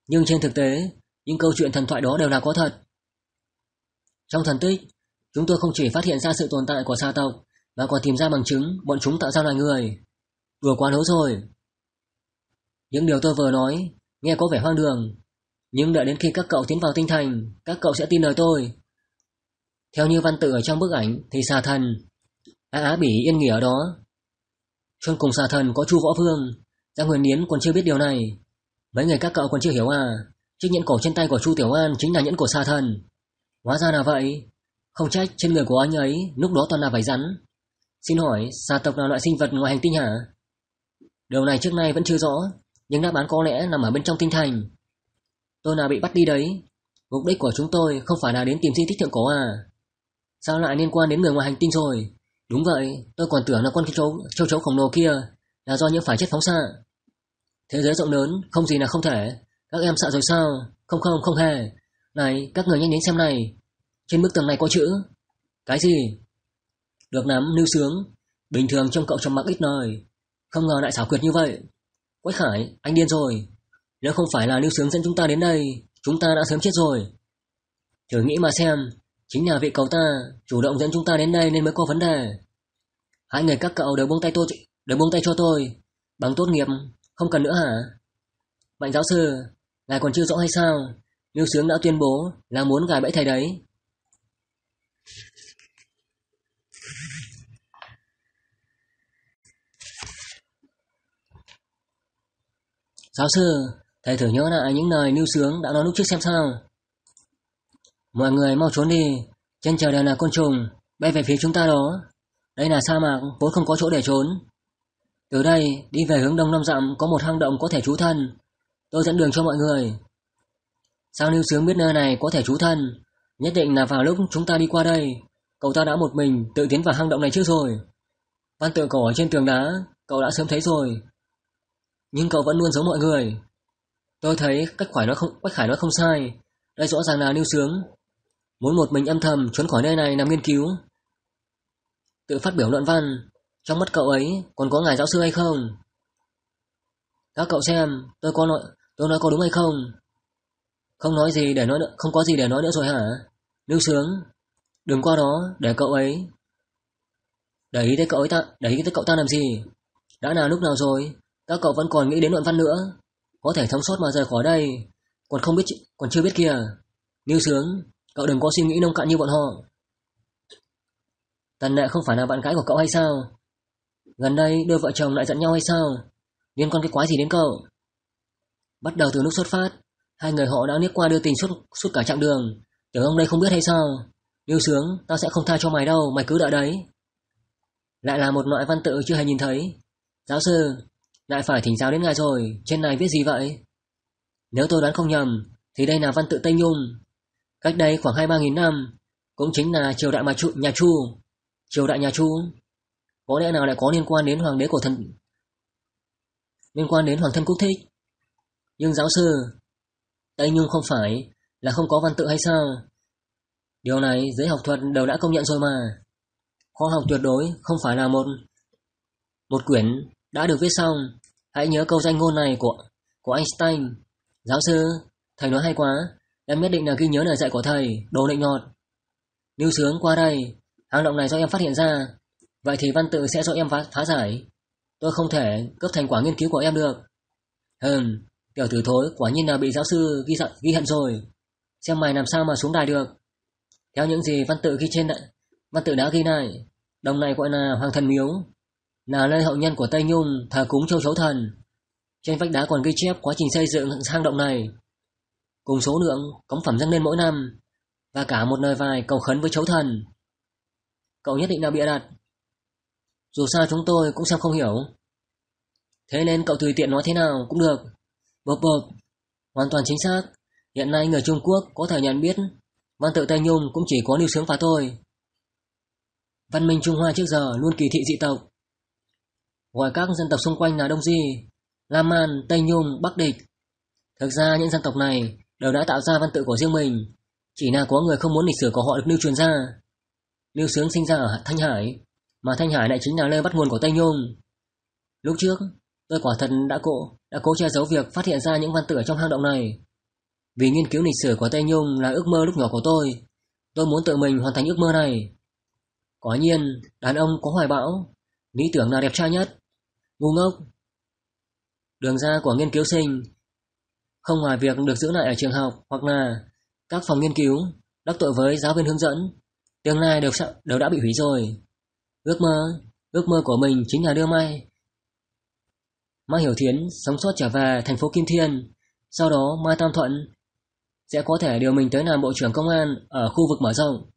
Speaker 1: nhưng trên thực tế, những câu chuyện thần thoại đó đều là có thật. Trong thần tích, Chúng tôi không chỉ phát hiện ra sự tồn tại của sa tộc, mà còn tìm ra bằng chứng bọn chúng tạo ra loài người. vừa quá lố rồi. Những điều tôi vừa nói, nghe có vẻ hoang đường. Nhưng đợi đến khi các cậu tiến vào tinh thành, các cậu sẽ tin lời tôi. Theo như văn tự ở trong bức ảnh thì xà thần, Á Á Bỉ yên nghỉ ở đó. Trong cùng xà thần có Chu Võ Vương, Giang Huyền Niến còn chưa biết điều này. Mấy người các cậu còn chưa hiểu à, chiếc nhẫn cổ trên tay của Chu Tiểu An chính là nhẫn của xà thần. Hóa ra là vậy, không trách trên người của anh ấy lúc đó toàn là vảy rắn. Xin hỏi, gia tộc là loại sinh vật ngoài hành tinh hả? Điều này trước nay vẫn chưa rõ, nhưng đáp án có lẽ nằm ở bên trong tinh thành. Tôi là bị bắt đi đấy. Mục đích của chúng tôi không phải là đến tìm di tích thượng cổ à? Sao lại liên quan đến người ngoài hành tinh rồi? Đúng vậy, tôi còn tưởng là con châu châu chấu khổng lồ kia là do những phải chất phóng xạ. Thế giới rộng lớn, không gì là không thể. Các em sợ rồi sao? Không không, không hề. Này, các người nhanh đến xem này, trên bức tường này có chữ. Cái gì? Được lắm, lưu sướng. Bình thường trong cậu trong mặc ít nơi Không ngờ lại xảo quyệt như vậy. Quách Khải, anh điên rồi. Nếu không phải là lưu sướng dẫn chúng ta đến đây, chúng ta đã sớm chết rồi. Thử nghĩ mà xem, chính là vị cầu ta chủ động dẫn chúng ta đến đây nên mới có vấn đề. Hai người các cậu đều buông tay tôi, đều buông tay cho tôi. Bằng tốt nghiệp, không cần nữa hả? Mạnh giáo sư, ngài còn chưa rõ hay sao? Lưu sướng đã tuyên bố là muốn gài bẫy thầy đấy. Giáo sư, thầy thử nhớ lại những lời nưu sướng đã nói lúc trước xem sao. Mọi người mau trốn đi, chân trời đều là côn trùng, bay về phía chúng ta đó. Đây là sa mạc, vốn không có chỗ để trốn. Từ đây, đi về hướng đông năm dặm có một hang động có thể trú thân. Tôi dẫn đường cho mọi người. Sao nưu sướng biết nơi này có thể trú thân? Nhất định là vào lúc chúng ta đi qua đây, cậu ta đã một mình tự tiến vào hang động này trước rồi. Văn tự cổ ở trên tường đá, cậu đã sớm thấy rồi, nhưng cậu vẫn luôn giống mọi người. Tôi thấy cách Khải nói không cách Khải nói không sai, đây rõ ràng là lưu sướng. Muốn một mình âm thầm trốn khỏi nơi này làm nghiên cứu. Tự phát biểu luận văn, trong mắt cậu ấy còn có ngài giáo sư hay không? Các cậu xem, tôi có nói, tôi nói có đúng hay không? Không nói gì để nói nữa, không có gì để nói nữa rồi hả? Lưu sướng, đừng qua đó để cậu ấy. Để ý tới cậu ấy ta, để ý tới cậu ta làm gì? Đã là lúc nào rồi? Các cậu vẫn còn nghĩ đến luận văn nữa Có thể thông suốt mà rời khỏi đây Còn không biết còn chưa biết kìa Như sướng Cậu đừng có suy nghĩ nông cạn như bọn họ Tần nệ không phải là bạn gái của cậu hay sao Gần đây đôi vợ chồng lại giận nhau hay sao Liên quan cái quái gì đến cậu Bắt đầu từ lúc xuất phát Hai người họ đã liếc qua đưa tình suốt suốt cả chặng đường Tiểu ông đây không biết hay sao Lưu sướng tao sẽ không tha cho mày đâu Mày cứ đợi đấy Lại là một loại văn tự chưa hề nhìn thấy Giáo sư lại phải thỉnh giáo đến ngài rồi, trên này viết gì vậy? Nếu tôi đoán không nhầm, thì đây là văn tự Tây Nhung. Cách đây khoảng hai ba nghìn năm, cũng chính là triều đại mà trụ, nhà Chu. Triều đại nhà Chu, có lẽ nào lại có liên quan đến hoàng đế của thần... Liên quan đến hoàng thân quốc thích. Nhưng giáo sư, Tây Nhung không phải là không có văn tự hay sao? Điều này giới học thuật đều đã công nhận rồi mà. Khoa học tuyệt đối không phải là một một quyển đã được viết xong Hãy nhớ câu danh ngôn này của của Einstein. Giáo sư, thầy nói hay quá. Em nhất định là ghi nhớ lời dạy của thầy, đồ nịnh nhọt. Lưu sướng qua đây, hang động này do em phát hiện ra. Vậy thì văn tự sẽ do em phá, phá giải. Tôi không thể cướp thành quả nghiên cứu của em được. Hừm, tiểu tử thối quả nhiên là bị giáo sư ghi, giận, ghi hận rồi. Xem mày làm sao mà xuống đài được. Theo những gì văn tự ghi trên văn tự đã ghi này, đồng này gọi là hoàng thần miếu, là nơi hậu nhân của Tây Nhung thờ cúng châu chấu thần. Trên vách đá còn ghi chép quá trình xây dựng hang động này, cùng số lượng cống phẩm dâng lên mỗi năm và cả một lời vài cầu khấn với chấu thần. Cậu nhất định là bịa đặt. Dù sao chúng tôi cũng xem không hiểu. Thế nên cậu tùy tiện nói thế nào cũng được. Bộp bộp, hoàn toàn chính xác. Hiện nay người Trung Quốc có thể nhận biết văn tự Tây Nhung cũng chỉ có lưu sướng và thôi Văn minh Trung Hoa trước giờ luôn kỳ thị dị tộc gọi các dân tộc xung quanh là Đông Di, La Man, Tây Nhung, Bắc Địch. Thực ra những dân tộc này đều đã tạo ra văn tự của riêng mình, chỉ là có người không muốn lịch sử của họ được lưu truyền ra. Lưu Sướng sinh ra ở Thanh Hải, mà Thanh Hải lại chính là nơi bắt nguồn của Tây Nhung. Lúc trước, tôi quả thật đã cố đã cố che giấu việc phát hiện ra những văn tự ở trong hang động này. Vì nghiên cứu lịch sử của Tây Nhung là ước mơ lúc nhỏ của tôi, tôi muốn tự mình hoàn thành ước mơ này. Quả nhiên, đàn ông có hoài bão, lý tưởng là đẹp trai nhất ngu ngốc. Đường ra của nghiên cứu sinh không ngoài việc được giữ lại ở trường học hoặc là các phòng nghiên cứu đắc tội với giáo viên hướng dẫn, tương lai đều, đều đã bị hủy rồi. Ước mơ, ước mơ của mình chính là đưa may Mai Hiểu Thiến sống sót trở về thành phố Kim Thiên, sau đó Mai Tam Thuận sẽ có thể điều mình tới làm bộ trưởng công an ở khu vực mở rộng.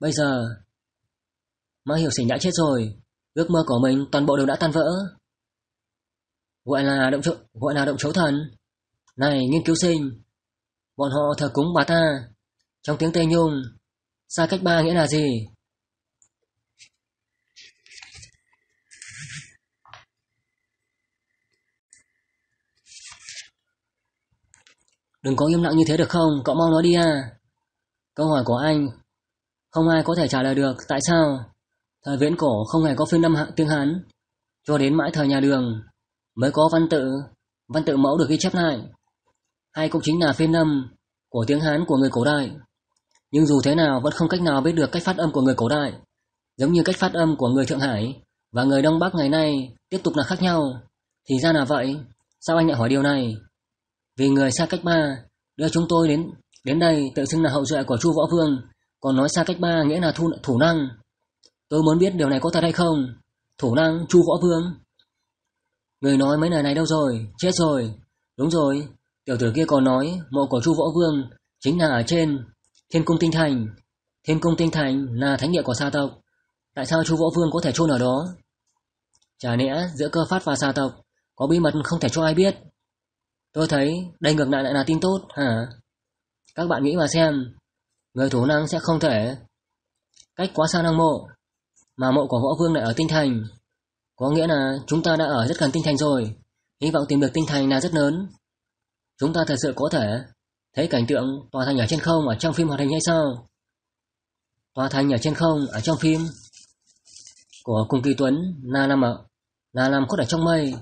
Speaker 1: Bây giờ, Mai Hiểu Sỉnh đã chết rồi, ước mơ của mình toàn bộ đều đã tan vỡ. Gọi là động chấu, gọi là động chấu thần. Này nghiên cứu sinh, bọn họ thờ cúng bà ta. Trong tiếng Tây Nhung, xa cách ba nghĩa là gì? Đừng có im lặng như thế được không, cậu mau nói đi à. Câu hỏi của anh, không ai có thể trả lời được, tại sao? Thời viễn cổ không hề có phiên âm tiếng Hán, cho đến mãi thời nhà đường, mới có văn tự, văn tự mẫu được ghi chép lại, hay cũng chính là phiên âm của tiếng Hán của người cổ đại. Nhưng dù thế nào vẫn không cách nào biết được cách phát âm của người cổ đại, giống như cách phát âm của người Thượng Hải và người Đông Bắc ngày nay tiếp tục là khác nhau. Thì ra là vậy, sao anh lại hỏi điều này? Vì người xa cách ba đưa chúng tôi đến đến đây tự xưng là hậu duệ của Chu Võ Vương, còn nói xa cách ba nghĩa là thu, thủ năng. Tôi muốn biết điều này có thật hay không? Thủ năng Chu Võ Vương Người nói mấy nơi này đâu rồi, chết rồi. Đúng rồi, tiểu tử kia còn nói mộ của Chu Võ Vương chính là ở trên Thiên Cung Tinh Thành. Thiên Cung Tinh Thành là thánh địa của sa tộc. Tại sao Chu Võ Vương có thể chôn ở đó? Chả lẽ giữa cơ phát và sa tộc có bí mật không thể cho ai biết? Tôi thấy đây ngược lại lại là tin tốt hả? Các bạn nghĩ mà xem, người thủ năng sẽ không thể cách quá xa năng mộ, mà mộ của Võ Vương lại ở Tinh Thành. Có nghĩa là chúng ta đã ở rất gần tinh thành rồi Hy vọng tìm được tinh thành là rất lớn Chúng ta thật sự có thể Thấy cảnh tượng tòa thành ở trên không Ở trong phim hoạt hình hay sao Tòa thành ở trên không Ở trong phim Của Cung Kỳ Tuấn na nằm ở na nằm khuất ở trong mây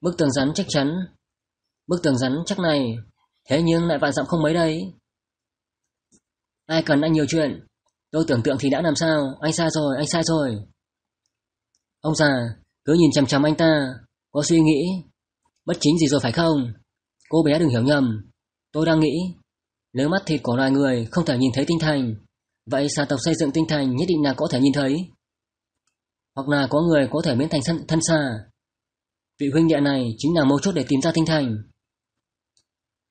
Speaker 1: Bức tường rắn chắc chắn Bức tường rắn chắc này Thế nhưng lại vạn dặm không mấy đây Ai cần anh nhiều chuyện Tôi tưởng tượng thì đã làm sao Anh sai rồi, anh sai rồi Ông già, cứ nhìn chằm chằm anh ta, có suy nghĩ. Bất chính gì rồi phải không? Cô bé đừng hiểu nhầm. Tôi đang nghĩ, nếu mắt thịt của loài người không thể nhìn thấy tinh thành, vậy xà tộc xây dựng tinh thành nhất định là có thể nhìn thấy. Hoặc là có người có thể biến thành thân, thân xa Vị huynh đệ này chính là mấu chốt để tìm ra tinh thành.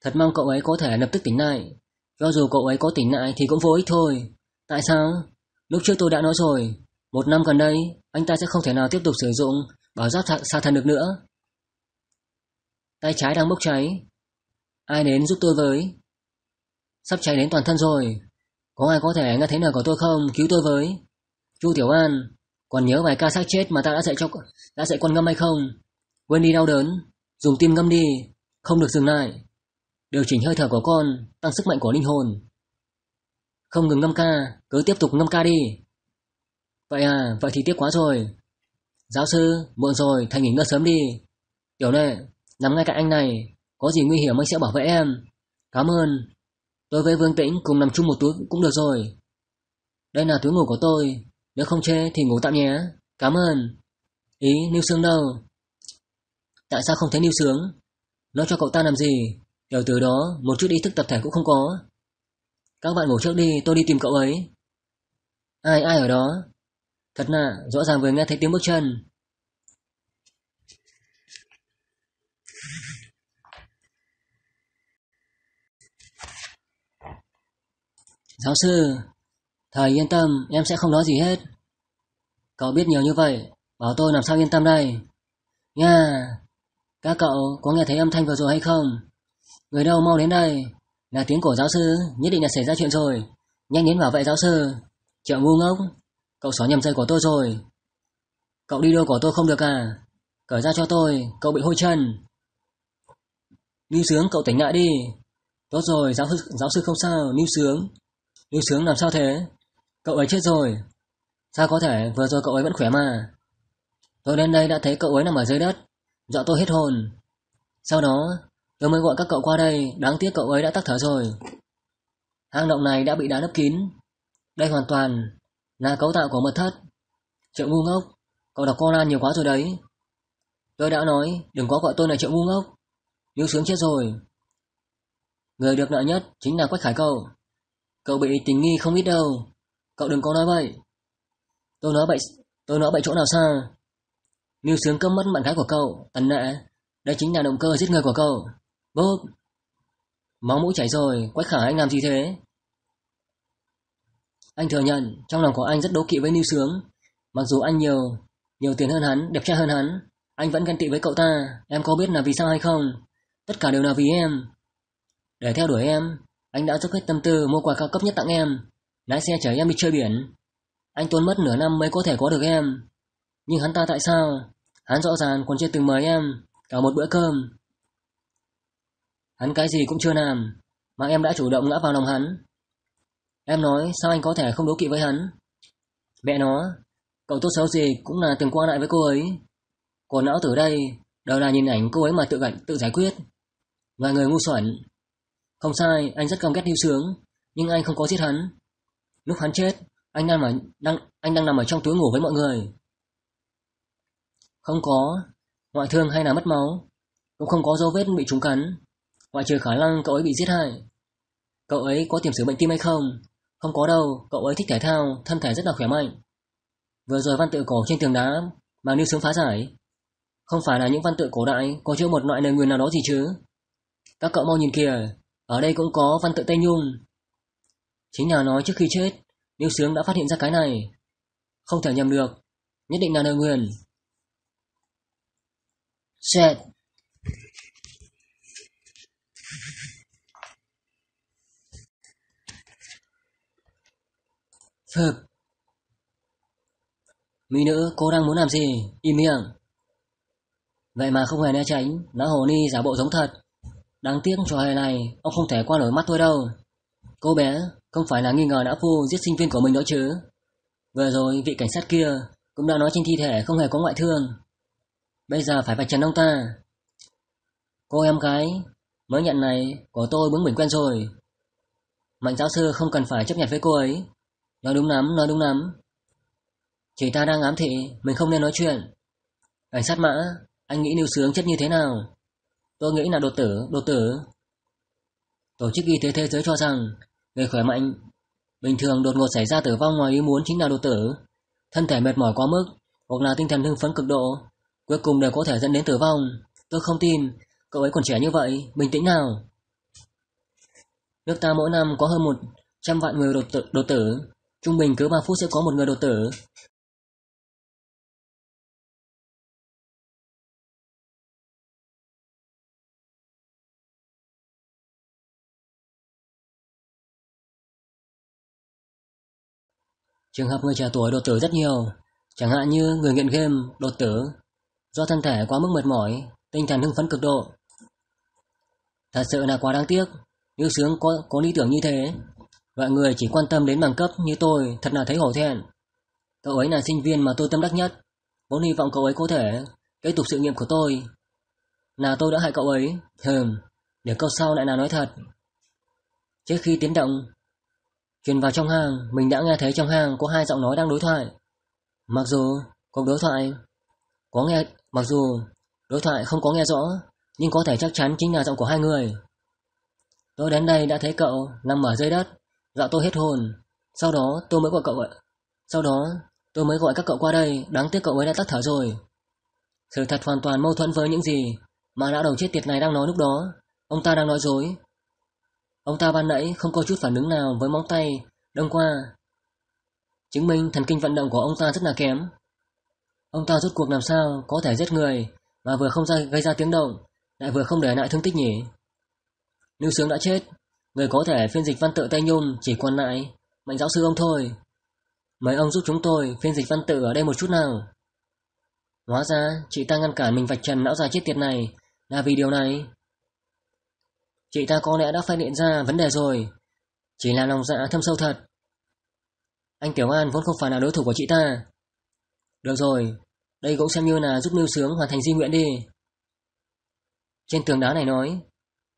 Speaker 1: Thật mong cậu ấy có thể lập tức tỉnh lại. Cho dù cậu ấy có tỉnh lại thì cũng vô ích thôi. Tại sao? Lúc trước tôi đã nói rồi, một năm gần đây, anh ta sẽ không thể nào tiếp tục sử dụng bảo giáp th sa thần được nữa. Tay trái đang bốc cháy. Ai đến giúp tôi với? Sắp cháy đến toàn thân rồi. Có ai có thể nghe thấy lời của tôi không? Cứu tôi với. Chu Tiểu An, còn nhớ vài ca xác chết mà ta đã dạy cho đã dạy con ngâm hay không? Quên đi đau đớn, dùng tim ngâm đi, không được dừng lại. Điều chỉnh hơi thở của con, tăng sức mạnh của linh hồn. Không ngừng ngâm ca, cứ tiếp tục ngâm ca đi. Vậy à, vậy thì tiếc quá rồi. Giáo sư, muộn rồi, Thành nghỉ ngơi sớm đi. Tiểu nệ, nằm ngay cạnh anh này, có gì nguy hiểm anh sẽ bảo vệ em. Cảm ơn. Tôi với Vương Tĩnh cùng nằm chung một túi cũng được rồi. Đây là túi ngủ của tôi, nếu không chê thì ngủ tạm nhé. Cảm ơn. Ý, Niu Sướng đâu? Tại sao không thấy Niu Sướng? Nó cho cậu ta làm gì? Điều từ đó, một chút ý thức tập thể cũng không có. Các bạn ngủ trước đi, tôi đi tìm cậu ấy. Ai ai ở đó? Thật là, rõ ràng vừa nghe thấy tiếng bước chân. Giáo sư, thầy yên tâm, em sẽ không nói gì hết. Cậu biết nhiều như vậy, bảo tôi làm sao yên tâm đây. Nha, các cậu có nghe thấy âm thanh vừa rồi hay không? Người đâu mau đến đây, là tiếng của giáo sư, nhất định là xảy ra chuyện rồi. Nhanh đến bảo vệ giáo sư, triệu ngu ngốc. Cậu xóa nhầm dây của tôi rồi. Cậu đi đâu của tôi không được à? Cởi ra cho tôi, cậu bị hôi chân. Níu sướng, cậu tỉnh lại đi. Tốt rồi, giáo sư, giáo sư không sao, níu sướng. Níu sướng làm sao thế? Cậu ấy chết rồi. Sao có thể, vừa rồi cậu ấy vẫn khỏe mà. Tôi đến đây đã thấy cậu ấy nằm ở dưới đất, dọa tôi hết hồn. Sau đó, tôi mới gọi các cậu qua đây, đáng tiếc cậu ấy đã tắt thở rồi. Hang động này đã bị đá nấp kín. Đây hoàn toàn là cấu tạo của mật thất. Triệu ngu ngốc, cậu đọc Conan nhiều quá rồi đấy. Tôi đã nói, đừng có gọi tôi là triệu ngu ngốc. Nếu sướng chết rồi. Người được nợ nhất chính là Quách Khải cậu. Cậu bị tình nghi không ít đâu. Cậu đừng có nói vậy. Tôi nói bậy, tôi nói bậy chỗ nào xa. Nếu sướng cướp mất bạn gái của cậu, tần nệ. Đây chính là động cơ giết người của cậu. Bốp. Máu mũi chảy rồi, Quách Khải anh làm gì thế? Anh thừa nhận, trong lòng của anh rất đố kỵ với Niu Sướng. Mặc dù anh nhiều, nhiều tiền hơn hắn, đẹp trai hơn hắn, anh vẫn ghen tị với cậu ta. Em có biết là vì sao hay không? Tất cả đều là vì em. Để theo đuổi em, anh đã dốc hết tâm tư mua quà cao cấp nhất tặng em, lái xe chở em đi chơi biển. Anh tốn mất nửa năm mới có thể có được em. Nhưng hắn ta tại sao? Hắn rõ ràng còn chưa từng mời em, cả một bữa cơm. Hắn cái gì cũng chưa làm, mà em đã chủ động ngã vào lòng hắn. Em nói sao anh có thể không đố kỵ với hắn Mẹ nó Cậu tốt xấu gì cũng là từng qua lại với cô ấy Còn não tử đây Đều là nhìn ảnh cô ấy mà tự gạnh tự giải quyết Ngoài người ngu xuẩn Không sai anh rất căm ghét hiu sướng Nhưng anh không có giết hắn Lúc hắn chết anh đang, ở, đang, anh đang nằm ở trong túi ngủ với mọi người Không có Ngoại thương hay là mất máu Cũng không có dấu vết bị trúng cắn Ngoại trừ khả năng cậu ấy bị giết hại Cậu ấy có tiềm sử bệnh tim hay không không có đâu, cậu ấy thích thể thao, thân thể rất là khỏe mạnh. Vừa rồi văn tự cổ trên tường đá mà Niu Sướng phá giải. Không phải là những văn tự cổ đại có chứa một loại nền nguyên nào đó gì chứ? Các cậu mau nhìn kìa, ở đây cũng có văn tự Tây Nhung. Chính là nói trước khi chết, Niu Sướng đã phát hiện ra cái này. Không thể nhầm được, nhất định là nền nguyên. Xẹt! Phập. Mỹ nữ, cô đang muốn làm gì? Im miệng. Vậy mà không hề né tránh, lão hồ ni giả bộ giống thật. Đáng tiếc trò hề này, ông không thể qua nổi mắt tôi đâu. Cô bé, không phải là nghi ngờ đã phu giết sinh viên của mình đó chứ. Vừa rồi, vị cảnh sát kia cũng đã nói trên thi thể không hề có ngoại thương. Bây giờ phải vạch trần ông ta. Cô em gái, mới nhận này của tôi bướng bỉnh quen rồi. Mạnh giáo sư không cần phải chấp nhận với cô ấy, Nói đúng lắm, nói đúng lắm. Chị ta đang ám thị, mình không nên nói chuyện. Cảnh sát mã, anh nghĩ Lưu Sướng chết như thế nào? Tôi nghĩ là đột tử, đột tử. Tổ chức Y tế Thế giới cho rằng, người khỏe mạnh, bình thường đột ngột xảy ra tử vong ngoài ý muốn chính là đột tử. Thân thể mệt mỏi quá mức, hoặc là tinh thần hưng phấn cực độ, cuối cùng đều có thể dẫn đến tử vong. Tôi không tin, cậu ấy còn trẻ như vậy, bình tĩnh nào. Nước ta mỗi năm có hơn một trăm vạn người đột tử, đột tử, Trung bình cứ 3 phút sẽ có một người đột tử. Trường hợp người trẻ tuổi đột tử rất nhiều, chẳng hạn như người nghiện game đột tử do thân thể quá mức mệt mỏi, tinh thần hưng phấn cực độ. Thật sự là quá đáng tiếc, nếu sướng có, có lý tưởng như thế, Loại người chỉ quan tâm đến bằng cấp như tôi thật là thấy hổ thẹn. Cậu ấy là sinh viên mà tôi tâm đắc nhất. Vốn hy vọng cậu ấy có thể kế tục sự nghiệp của tôi. Là tôi đã hại cậu ấy. Hừm, để câu sau lại là nói thật. Trước khi tiến động, truyền vào trong hang, mình đã nghe thấy trong hang có hai giọng nói đang đối thoại. Mặc dù cuộc đối thoại có nghe, mặc dù đối thoại không có nghe rõ, nhưng có thể chắc chắn chính là giọng của hai người. Tôi đến đây đã thấy cậu nằm ở dưới đất, Dọa dạ, tôi hết hồn Sau đó tôi mới gọi cậu ạ Sau đó tôi mới gọi các cậu qua đây Đáng tiếc cậu ấy đã tắt thở rồi Sự thật hoàn toàn mâu thuẫn với những gì Mà lão đầu chết tiệt này đang nói lúc đó Ông ta đang nói dối Ông ta ban nãy không có chút phản ứng nào với móng tay Đông qua Chứng minh thần kinh vận động của ông ta rất là kém Ông ta rút cuộc làm sao Có thể giết người Mà vừa không ra gây ra tiếng động Lại vừa không để lại thương tích nhỉ Lưu Sướng đã chết Người có thể phiên dịch văn tự Tây Nhung chỉ còn lại Mạnh giáo sư ông thôi Mấy ông giúp chúng tôi phiên dịch văn tự ở đây một chút nào Hóa ra chị ta ngăn cản mình vạch trần não già chết tiệt này Là vì điều này Chị ta có lẽ đã phát hiện ra vấn đề rồi Chỉ là lòng dạ thâm sâu thật Anh Tiểu An vốn không phải là đối thủ của chị ta Được rồi Đây cũng xem như là giúp mưu sướng hoàn thành di nguyện đi Trên tường đá này nói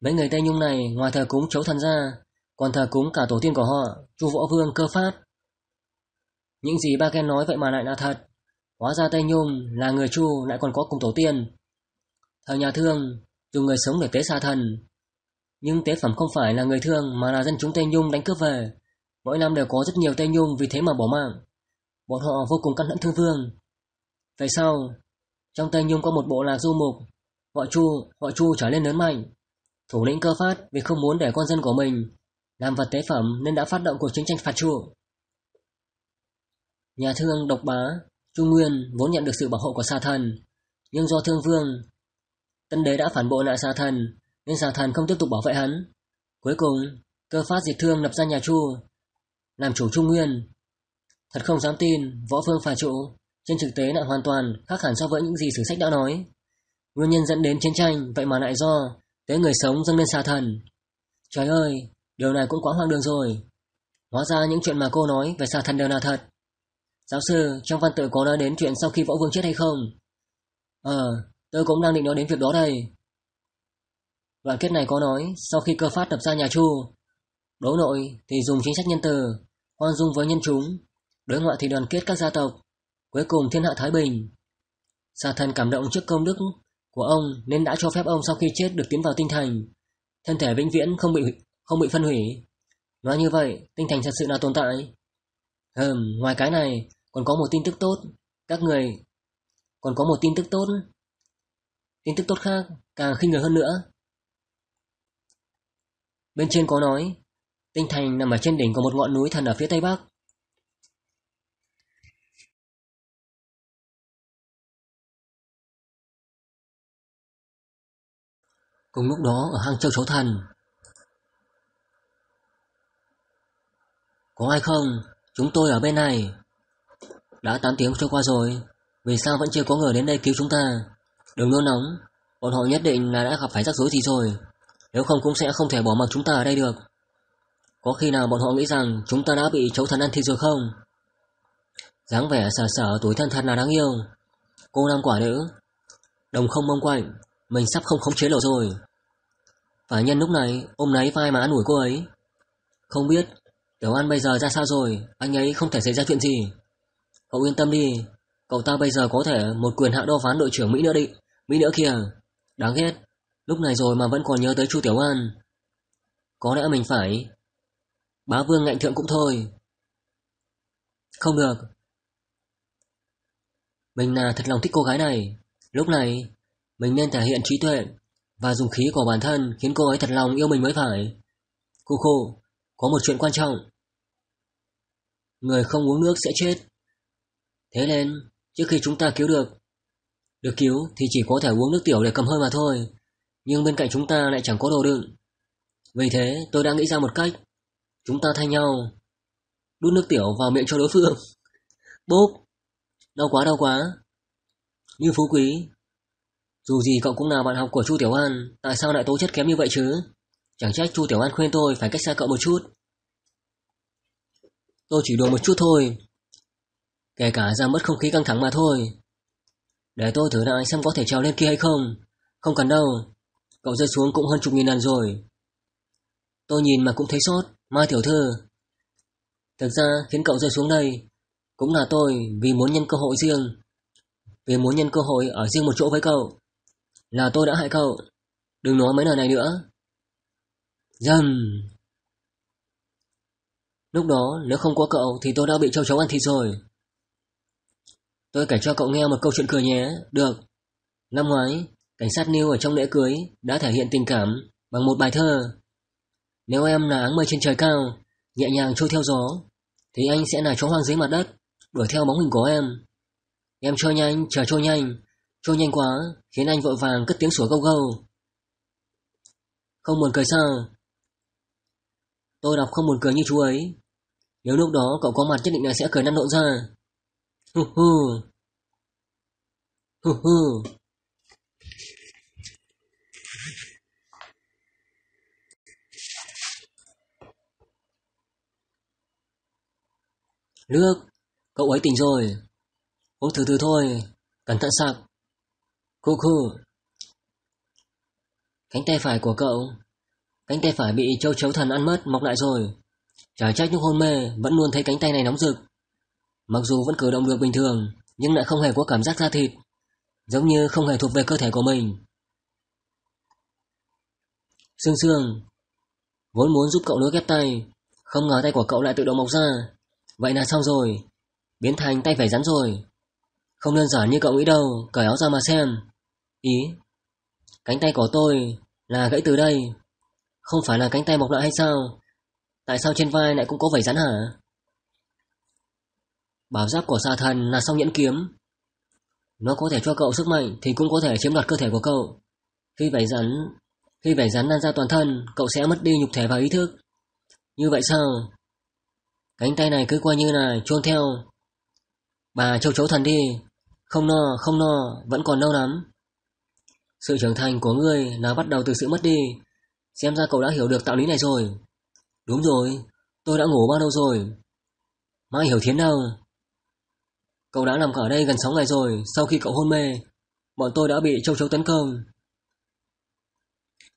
Speaker 1: Mấy người Tây Nhung này ngoài thờ cúng chấu thần ra, còn thờ cúng cả tổ tiên của họ, Chu Võ Vương cơ phát. Những gì ba Ken nói vậy mà lại là thật. Hóa ra Tây Nhung là người Chu lại còn có cùng tổ tiên. Thờ nhà thương, dùng người sống để tế xa thần. Nhưng tế phẩm không phải là người thương mà là dân chúng Tây Nhung đánh cướp về. Mỗi năm đều có rất nhiều Tây Nhung vì thế mà bỏ mạng. Bọn họ vô cùng căm hận thương vương. Về sau, trong Tây Nhung có một bộ lạc du mục, gọi Chu, gọi Chu trở lên lớn mạnh. Thủ lĩnh cơ phát vì không muốn để con dân của mình làm vật tế phẩm nên đã phát động cuộc chiến tranh phạt chuộng. Nhà thương độc bá, Trung Nguyên vốn nhận được sự bảo hộ của Sa Thần, nhưng do thương vương, Tân Đế đã phản bội lại Sa Thần nên Sa Thần không tiếp tục bảo vệ hắn. Cuối cùng, cơ phát diệt thương lập ra nhà Chu, làm chủ Trung Nguyên. Thật không dám tin, võ phương phà trụ, trên thực tế lại hoàn toàn khác hẳn so với những gì sử sách đã nói. Nguyên nhân dẫn đến chiến tranh vậy mà lại do Tế người sống dâng lên xà thần. Trời ơi, điều này cũng quá hoang đường rồi. Hóa ra những chuyện mà cô nói về xà thần đều là thật. Giáo sư, trong văn tự có nói đến chuyện sau khi võ vương chết hay không? Ờ, tôi cũng đang định nói đến việc đó đây. Đoạn kết này có nói, sau khi cơ phát đập ra nhà Chu, đối nội thì dùng chính sách nhân từ, khoan dung với nhân chúng, đối ngoại thì đoàn kết các gia tộc, cuối cùng thiên hạ thái bình. Xà thần cảm động trước công đức của ông nên đã cho phép ông sau khi chết được tiến vào tinh thành, thân thể vĩnh viễn không bị không bị phân hủy. Nói như vậy, tinh thành thật sự là tồn tại. hừm ngoài cái này, còn có một tin tức tốt, các người còn có một tin tức tốt. Tin tức tốt khác càng khinh người hơn nữa. Bên trên có nói, tinh thành nằm ở trên đỉnh của một ngọn núi thần ở phía tây bắc. Cùng lúc đó ở Hàng Châu Số Thần Có ai không? Chúng tôi ở bên này Đã 8 tiếng trôi qua rồi Vì sao vẫn chưa có người đến đây cứu chúng ta? Đừng nôn nóng Bọn họ nhất định là đã gặp phải rắc rối gì rồi Nếu không cũng sẽ không thể bỏ mặc chúng ta ở đây được Có khi nào bọn họ nghĩ rằng Chúng ta đã bị chấu thần ăn thịt rồi không? dáng vẻ sở sở tuổi thân thật là đáng yêu Cô nam quả nữ Đồng không mông quạnh mình sắp không khống chế nổi rồi Phải nhân lúc này ôm lấy vai mà an ủi cô ấy Không biết Tiểu An bây giờ ra sao rồi Anh ấy không thể xảy ra chuyện gì Cậu yên tâm đi Cậu ta bây giờ có thể một quyền hạ đo phán đội trưởng Mỹ nữa đi Mỹ nữa kìa Đáng ghét Lúc này rồi mà vẫn còn nhớ tới Chu Tiểu An Có lẽ mình phải Bá Vương ngạnh thượng cũng thôi Không được Mình là thật lòng thích cô gái này Lúc này mình nên thể hiện trí tuệ và dùng khí của bản thân khiến cô ấy thật lòng yêu mình mới phải. Cô khô, có một chuyện quan trọng. Người không uống nước sẽ chết. Thế nên, trước khi chúng ta cứu được, được cứu thì chỉ có thể uống nước tiểu để cầm hơi mà thôi. Nhưng bên cạnh chúng ta lại chẳng có đồ đựng. Vì thế, tôi đã nghĩ ra một cách. Chúng ta thay nhau. Đút nước tiểu vào miệng cho đối phương. Bốp! Đau quá, đau quá. Như phú quý, dù gì cậu cũng là bạn học của Chu Tiểu An, tại sao lại tố chất kém như vậy chứ? Chẳng trách Chu Tiểu An khuyên tôi phải cách xa cậu một chút. Tôi chỉ đùa một chút thôi. Kể cả ra mất không khí căng thẳng mà thôi. Để tôi thử lại xem có thể trèo lên kia hay không. Không cần đâu. Cậu rơi xuống cũng hơn chục nghìn lần rồi. Tôi nhìn mà cũng thấy sốt. Mai tiểu thư. Thực ra khiến cậu rơi xuống đây cũng là tôi vì muốn nhân cơ hội riêng. Vì muốn nhân cơ hội ở riêng một chỗ với cậu. Là tôi đã hại cậu. Đừng nói mấy lời này nữa. Dầm. Lúc đó, nếu không có cậu thì tôi đã bị châu chấu ăn thịt rồi. Tôi kể cho cậu nghe một câu chuyện cười nhé. Được. Năm ngoái, cảnh sát New ở trong lễ cưới đã thể hiện tình cảm bằng một bài thơ. Nếu em là áng mây trên trời cao, nhẹ nhàng trôi theo gió, thì anh sẽ là chó hoang dưới mặt đất, đuổi theo bóng hình của em. Em trôi nhanh, chờ trôi nhanh, Trôi nhanh quá, khiến anh vội vàng cất tiếng sủa gâu gâu. Không buồn cười sao? Tôi đọc không buồn cười như chú ấy. Nếu lúc đó cậu có mặt nhất định là sẽ cười năn lộn ra. Hù hù. Hù hù. Nước, cậu ấy tỉnh rồi. Uống thử thử thôi, cẩn thận sạc. Khu khu Cánh tay phải của cậu Cánh tay phải bị châu chấu thần ăn mất mọc lại rồi Trải trách những hôn mê Vẫn luôn thấy cánh tay này nóng rực Mặc dù vẫn cử động được bình thường Nhưng lại không hề có cảm giác da thịt Giống như không hề thuộc về cơ thể của mình Sương sương Vốn muốn giúp cậu nối ghép tay Không ngờ tay của cậu lại tự động mọc ra Vậy là xong rồi Biến thành tay phải rắn rồi Không đơn giản như cậu nghĩ đâu Cởi áo ra mà xem Ý Cánh tay của tôi là gãy từ đây Không phải là cánh tay mọc lại hay sao Tại sao trên vai lại cũng có vảy rắn hả Bảo giáp của xà thần là song nhẫn kiếm Nó có thể cho cậu sức mạnh Thì cũng có thể chiếm đoạt cơ thể của cậu Khi vảy rắn Khi vảy rắn lan ra toàn thân Cậu sẽ mất đi nhục thể và ý thức Như vậy sao Cánh tay này cứ coi như là chôn theo Bà châu chấu thần đi Không no không no Vẫn còn lâu lắm sự trưởng thành của ngươi là bắt đầu từ sự mất đi. Xem ra cậu đã hiểu được tạo lý này rồi. Đúng rồi, tôi đã ngủ bao lâu rồi? Mai hiểu thiến đâu. Cậu đã nằm cả ở đây gần 6 ngày rồi, sau khi cậu hôn mê, bọn tôi đã bị châu chấu tấn công.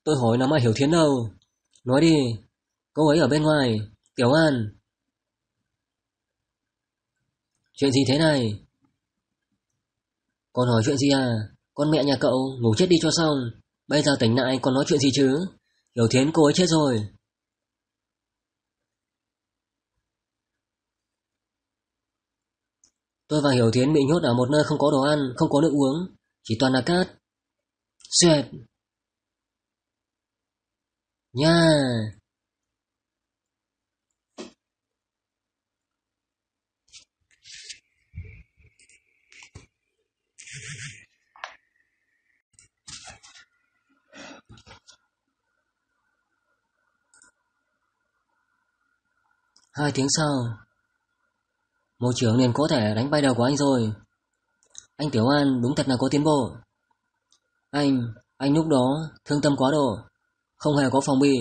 Speaker 1: Tôi hỏi là Mai hiểu thiến đâu? Nói đi, cô ấy ở bên ngoài, Tiểu An. Chuyện gì thế này? Còn hỏi chuyện gì à? Con mẹ nhà cậu ngủ chết đi cho xong Bây giờ tỉnh lại còn nói chuyện gì chứ Hiểu thiến cô ấy chết rồi Tôi và Hiểu Thiến bị nhốt ở một nơi không có đồ ăn, không có nước uống, chỉ toàn là cát. Xuyệt. Nha. Yeah. Hai tiếng sau một trưởng liền có thể đánh bay đầu của anh rồi Anh Tiểu An đúng thật là có tiến bộ Anh, anh lúc đó thương tâm quá độ Không hề có phòng bị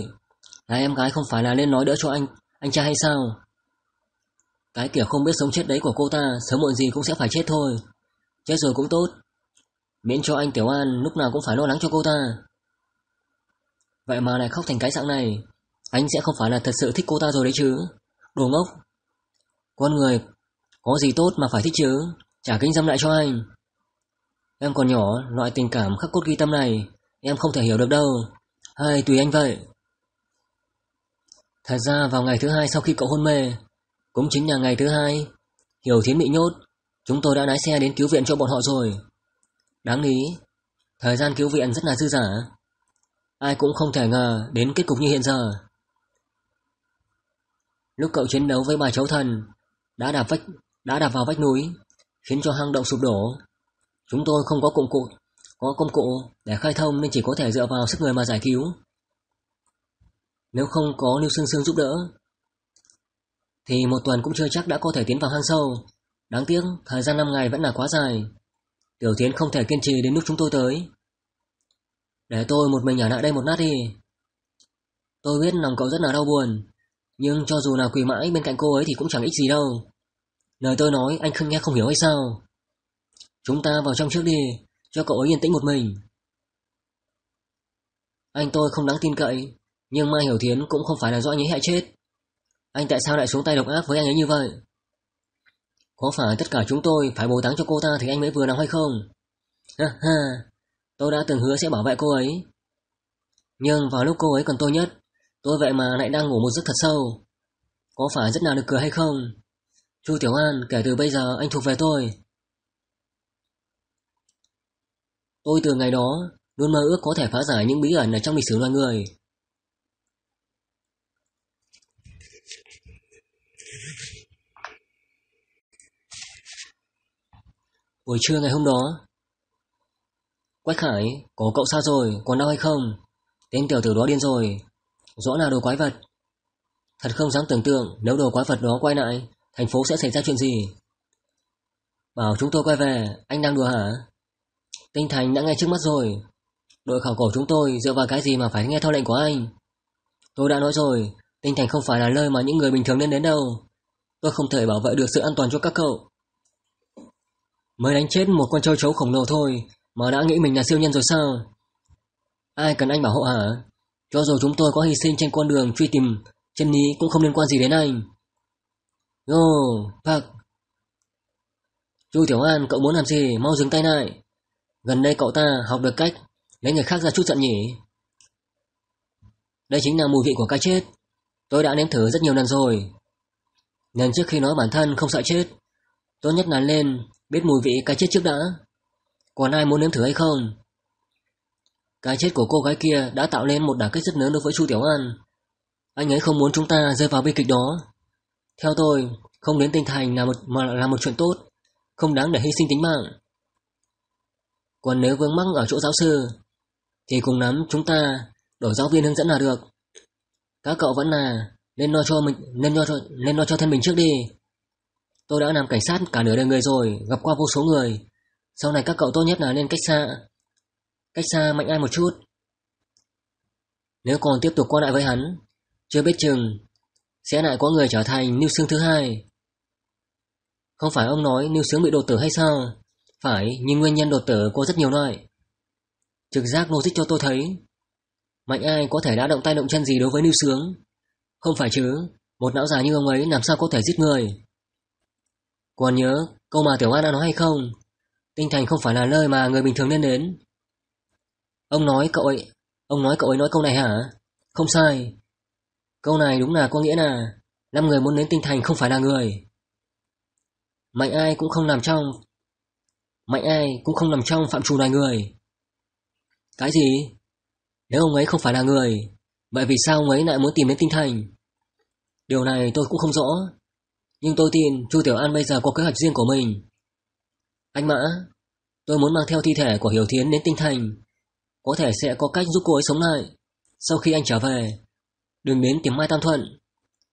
Speaker 1: Là em gái không phải là nên nói đỡ cho anh Anh trai hay sao Cái kiểu không biết sống chết đấy của cô ta Sớm muộn gì cũng sẽ phải chết thôi Chết rồi cũng tốt Miễn cho anh Tiểu An lúc nào cũng phải lo lắng cho cô ta Vậy mà lại khóc thành cái dạng này Anh sẽ không phải là thật sự thích cô ta rồi đấy chứ Đồ ngốc Con người Có gì tốt mà phải thích chứ Trả kính dâm lại cho anh Em còn nhỏ Loại tình cảm khắc cốt ghi tâm này Em không thể hiểu được đâu Hay tùy anh vậy Thật ra vào ngày thứ hai sau khi cậu hôn mê Cũng chính là ngày thứ hai Hiểu Thiến bị nhốt Chúng tôi đã lái xe đến cứu viện cho bọn họ rồi Đáng lý Thời gian cứu viện rất là dư giả Ai cũng không thể ngờ đến kết cục như hiện giờ Lúc cậu chiến đấu với bà cháu thần, đã đạp vách đã đạp vào vách núi, khiến cho hang động sụp đổ. Chúng tôi không có công cụ, có công cụ để khai thông nên chỉ có thể dựa vào sức người mà giải cứu. Nếu không có Lưu Sương Sương giúp đỡ, thì một tuần cũng chưa chắc đã có thể tiến vào hang sâu. Đáng tiếc, thời gian năm ngày vẫn là quá dài. Tiểu Thiến không thể kiên trì đến lúc chúng tôi tới. Để tôi một mình ở lại đây một nát đi. Tôi biết lòng cậu rất là đau buồn, nhưng cho dù là quỳ mãi bên cạnh cô ấy thì cũng chẳng ích gì đâu. Lời tôi nói anh không nghe không hiểu hay sao? Chúng ta vào trong trước đi, cho cậu ấy yên tĩnh một mình. Anh tôi không đáng tin cậy, nhưng Mai Hiểu Thiến cũng không phải là do anh ấy hại chết. Anh tại sao lại xuống tay độc ác với anh ấy như vậy? Có phải tất cả chúng tôi phải bồi táng cho cô ta thì anh mới vừa lòng hay không? Ha ha, tôi đã từng hứa sẽ bảo vệ cô ấy. Nhưng vào lúc cô ấy còn tôi nhất, Tôi vậy mà lại đang ngủ một giấc thật sâu. Có phải rất nào được cười hay không? Chu Tiểu An, kể từ bây giờ anh thuộc về tôi. Tôi từ ngày đó luôn mơ ước có thể phá giải những bí ẩn ở trong lịch sử loài người. Buổi trưa ngày hôm đó Quách Khải, có cậu sao rồi, còn đau hay không? Tên tiểu tử đó điên rồi rõ là đồ quái vật. Thật không dám tưởng tượng nếu đồ quái vật đó quay lại, thành phố sẽ xảy ra chuyện gì. Bảo chúng tôi quay về, anh đang đùa hả? Tinh Thành đã nghe trước mắt rồi. Đội khảo cổ chúng tôi dựa vào cái gì mà phải nghe theo lệnh của anh? Tôi đã nói rồi, Tinh Thành không phải là nơi mà những người bình thường nên đến đâu. Tôi không thể bảo vệ được sự an toàn cho các cậu. Mới đánh chết một con châu chấu khổng lồ thôi, mà đã nghĩ mình là siêu nhân rồi sao? Ai cần anh bảo hộ hả? Cho dù chúng tôi có hy sinh trên con đường truy tìm chân lý cũng không liên quan gì đến anh. Yo, Park. Chu Tiểu An, cậu muốn làm gì? Mau dừng tay lại. Gần đây cậu ta học được cách lấy người khác ra chút giận nhỉ. Đây chính là mùi vị của cái chết. Tôi đã nếm thử rất nhiều lần rồi. Nên trước khi nói bản thân không sợ chết, tốt nhất là lên biết mùi vị cái chết trước đã. Còn ai muốn nếm thử hay không cái chết của cô gái kia đã tạo nên một đả kích rất lớn đối với Chu Tiểu An. Anh ấy không muốn chúng ta rơi vào bi kịch đó. Theo tôi, không đến tinh thành là một mà là một chuyện tốt, không đáng để hy sinh tính mạng. Còn nếu vướng mắc ở chỗ giáo sư, thì cùng lắm chúng ta đổi giáo viên hướng dẫn là được. Các cậu vẫn là nên lo cho mình nên lo cho nên lo cho thân mình trước đi. Tôi đã làm cảnh sát cả nửa đời người rồi, gặp qua vô số người. Sau này các cậu tốt nhất là nên cách xa Cách xa mạnh ai một chút Nếu còn tiếp tục quan lại với hắn Chưa biết chừng Sẽ lại có người trở thành nưu sướng thứ hai Không phải ông nói nưu Sướng bị đột tử hay sao Phải nhưng nguyên nhân đột tử có rất nhiều loại Trực giác logic cho tôi thấy Mạnh ai có thể đã động tay động chân gì đối với nưu Sướng Không phải chứ Một não già như ông ấy làm sao có thể giết người Còn nhớ câu mà Tiểu An đã nói hay không Tinh thành không phải là nơi mà người bình thường nên đến Ông nói cậu ấy... Ông nói cậu ấy nói câu này hả? Không sai. Câu này đúng là có nghĩa là năm người muốn đến tinh thành không phải là người. Mạnh ai cũng không nằm trong... Mạnh ai cũng không nằm trong phạm trù loài người. Cái gì? Nếu ông ấy không phải là người, vậy vì sao ông ấy lại muốn tìm đến tinh thành? Điều này tôi cũng không rõ. Nhưng tôi tin Chu Tiểu An bây giờ có kế hoạch riêng của mình. Anh Mã, tôi muốn mang theo thi thể của Hiểu Thiến đến tinh thành có thể sẽ có cách giúp cô ấy sống lại. Sau khi anh trở về, đừng đến tìm Mai Tam Thuận,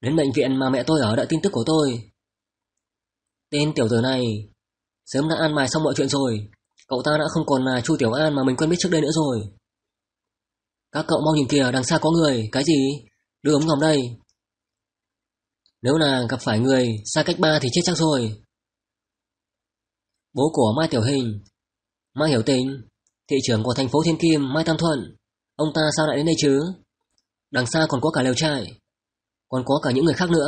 Speaker 1: đến bệnh viện mà mẹ tôi ở đợi tin tức của tôi. Tên tiểu tử này, sớm đã ăn mài xong mọi chuyện rồi, cậu ta đã không còn là Chu Tiểu An mà mình quen biết trước đây nữa rồi. Các cậu mau nhìn kìa, đằng xa có người, cái gì? Đưa ống ngọc đây. Nếu là gặp phải người xa cách ba thì chết chắc rồi. Bố của Mai Tiểu Hình, Mai Hiểu Tình, Thị trưởng của thành phố Thiên Kim Mai Tam Thuận Ông ta sao lại đến đây chứ Đằng xa còn có cả lều trại Còn có cả những người khác nữa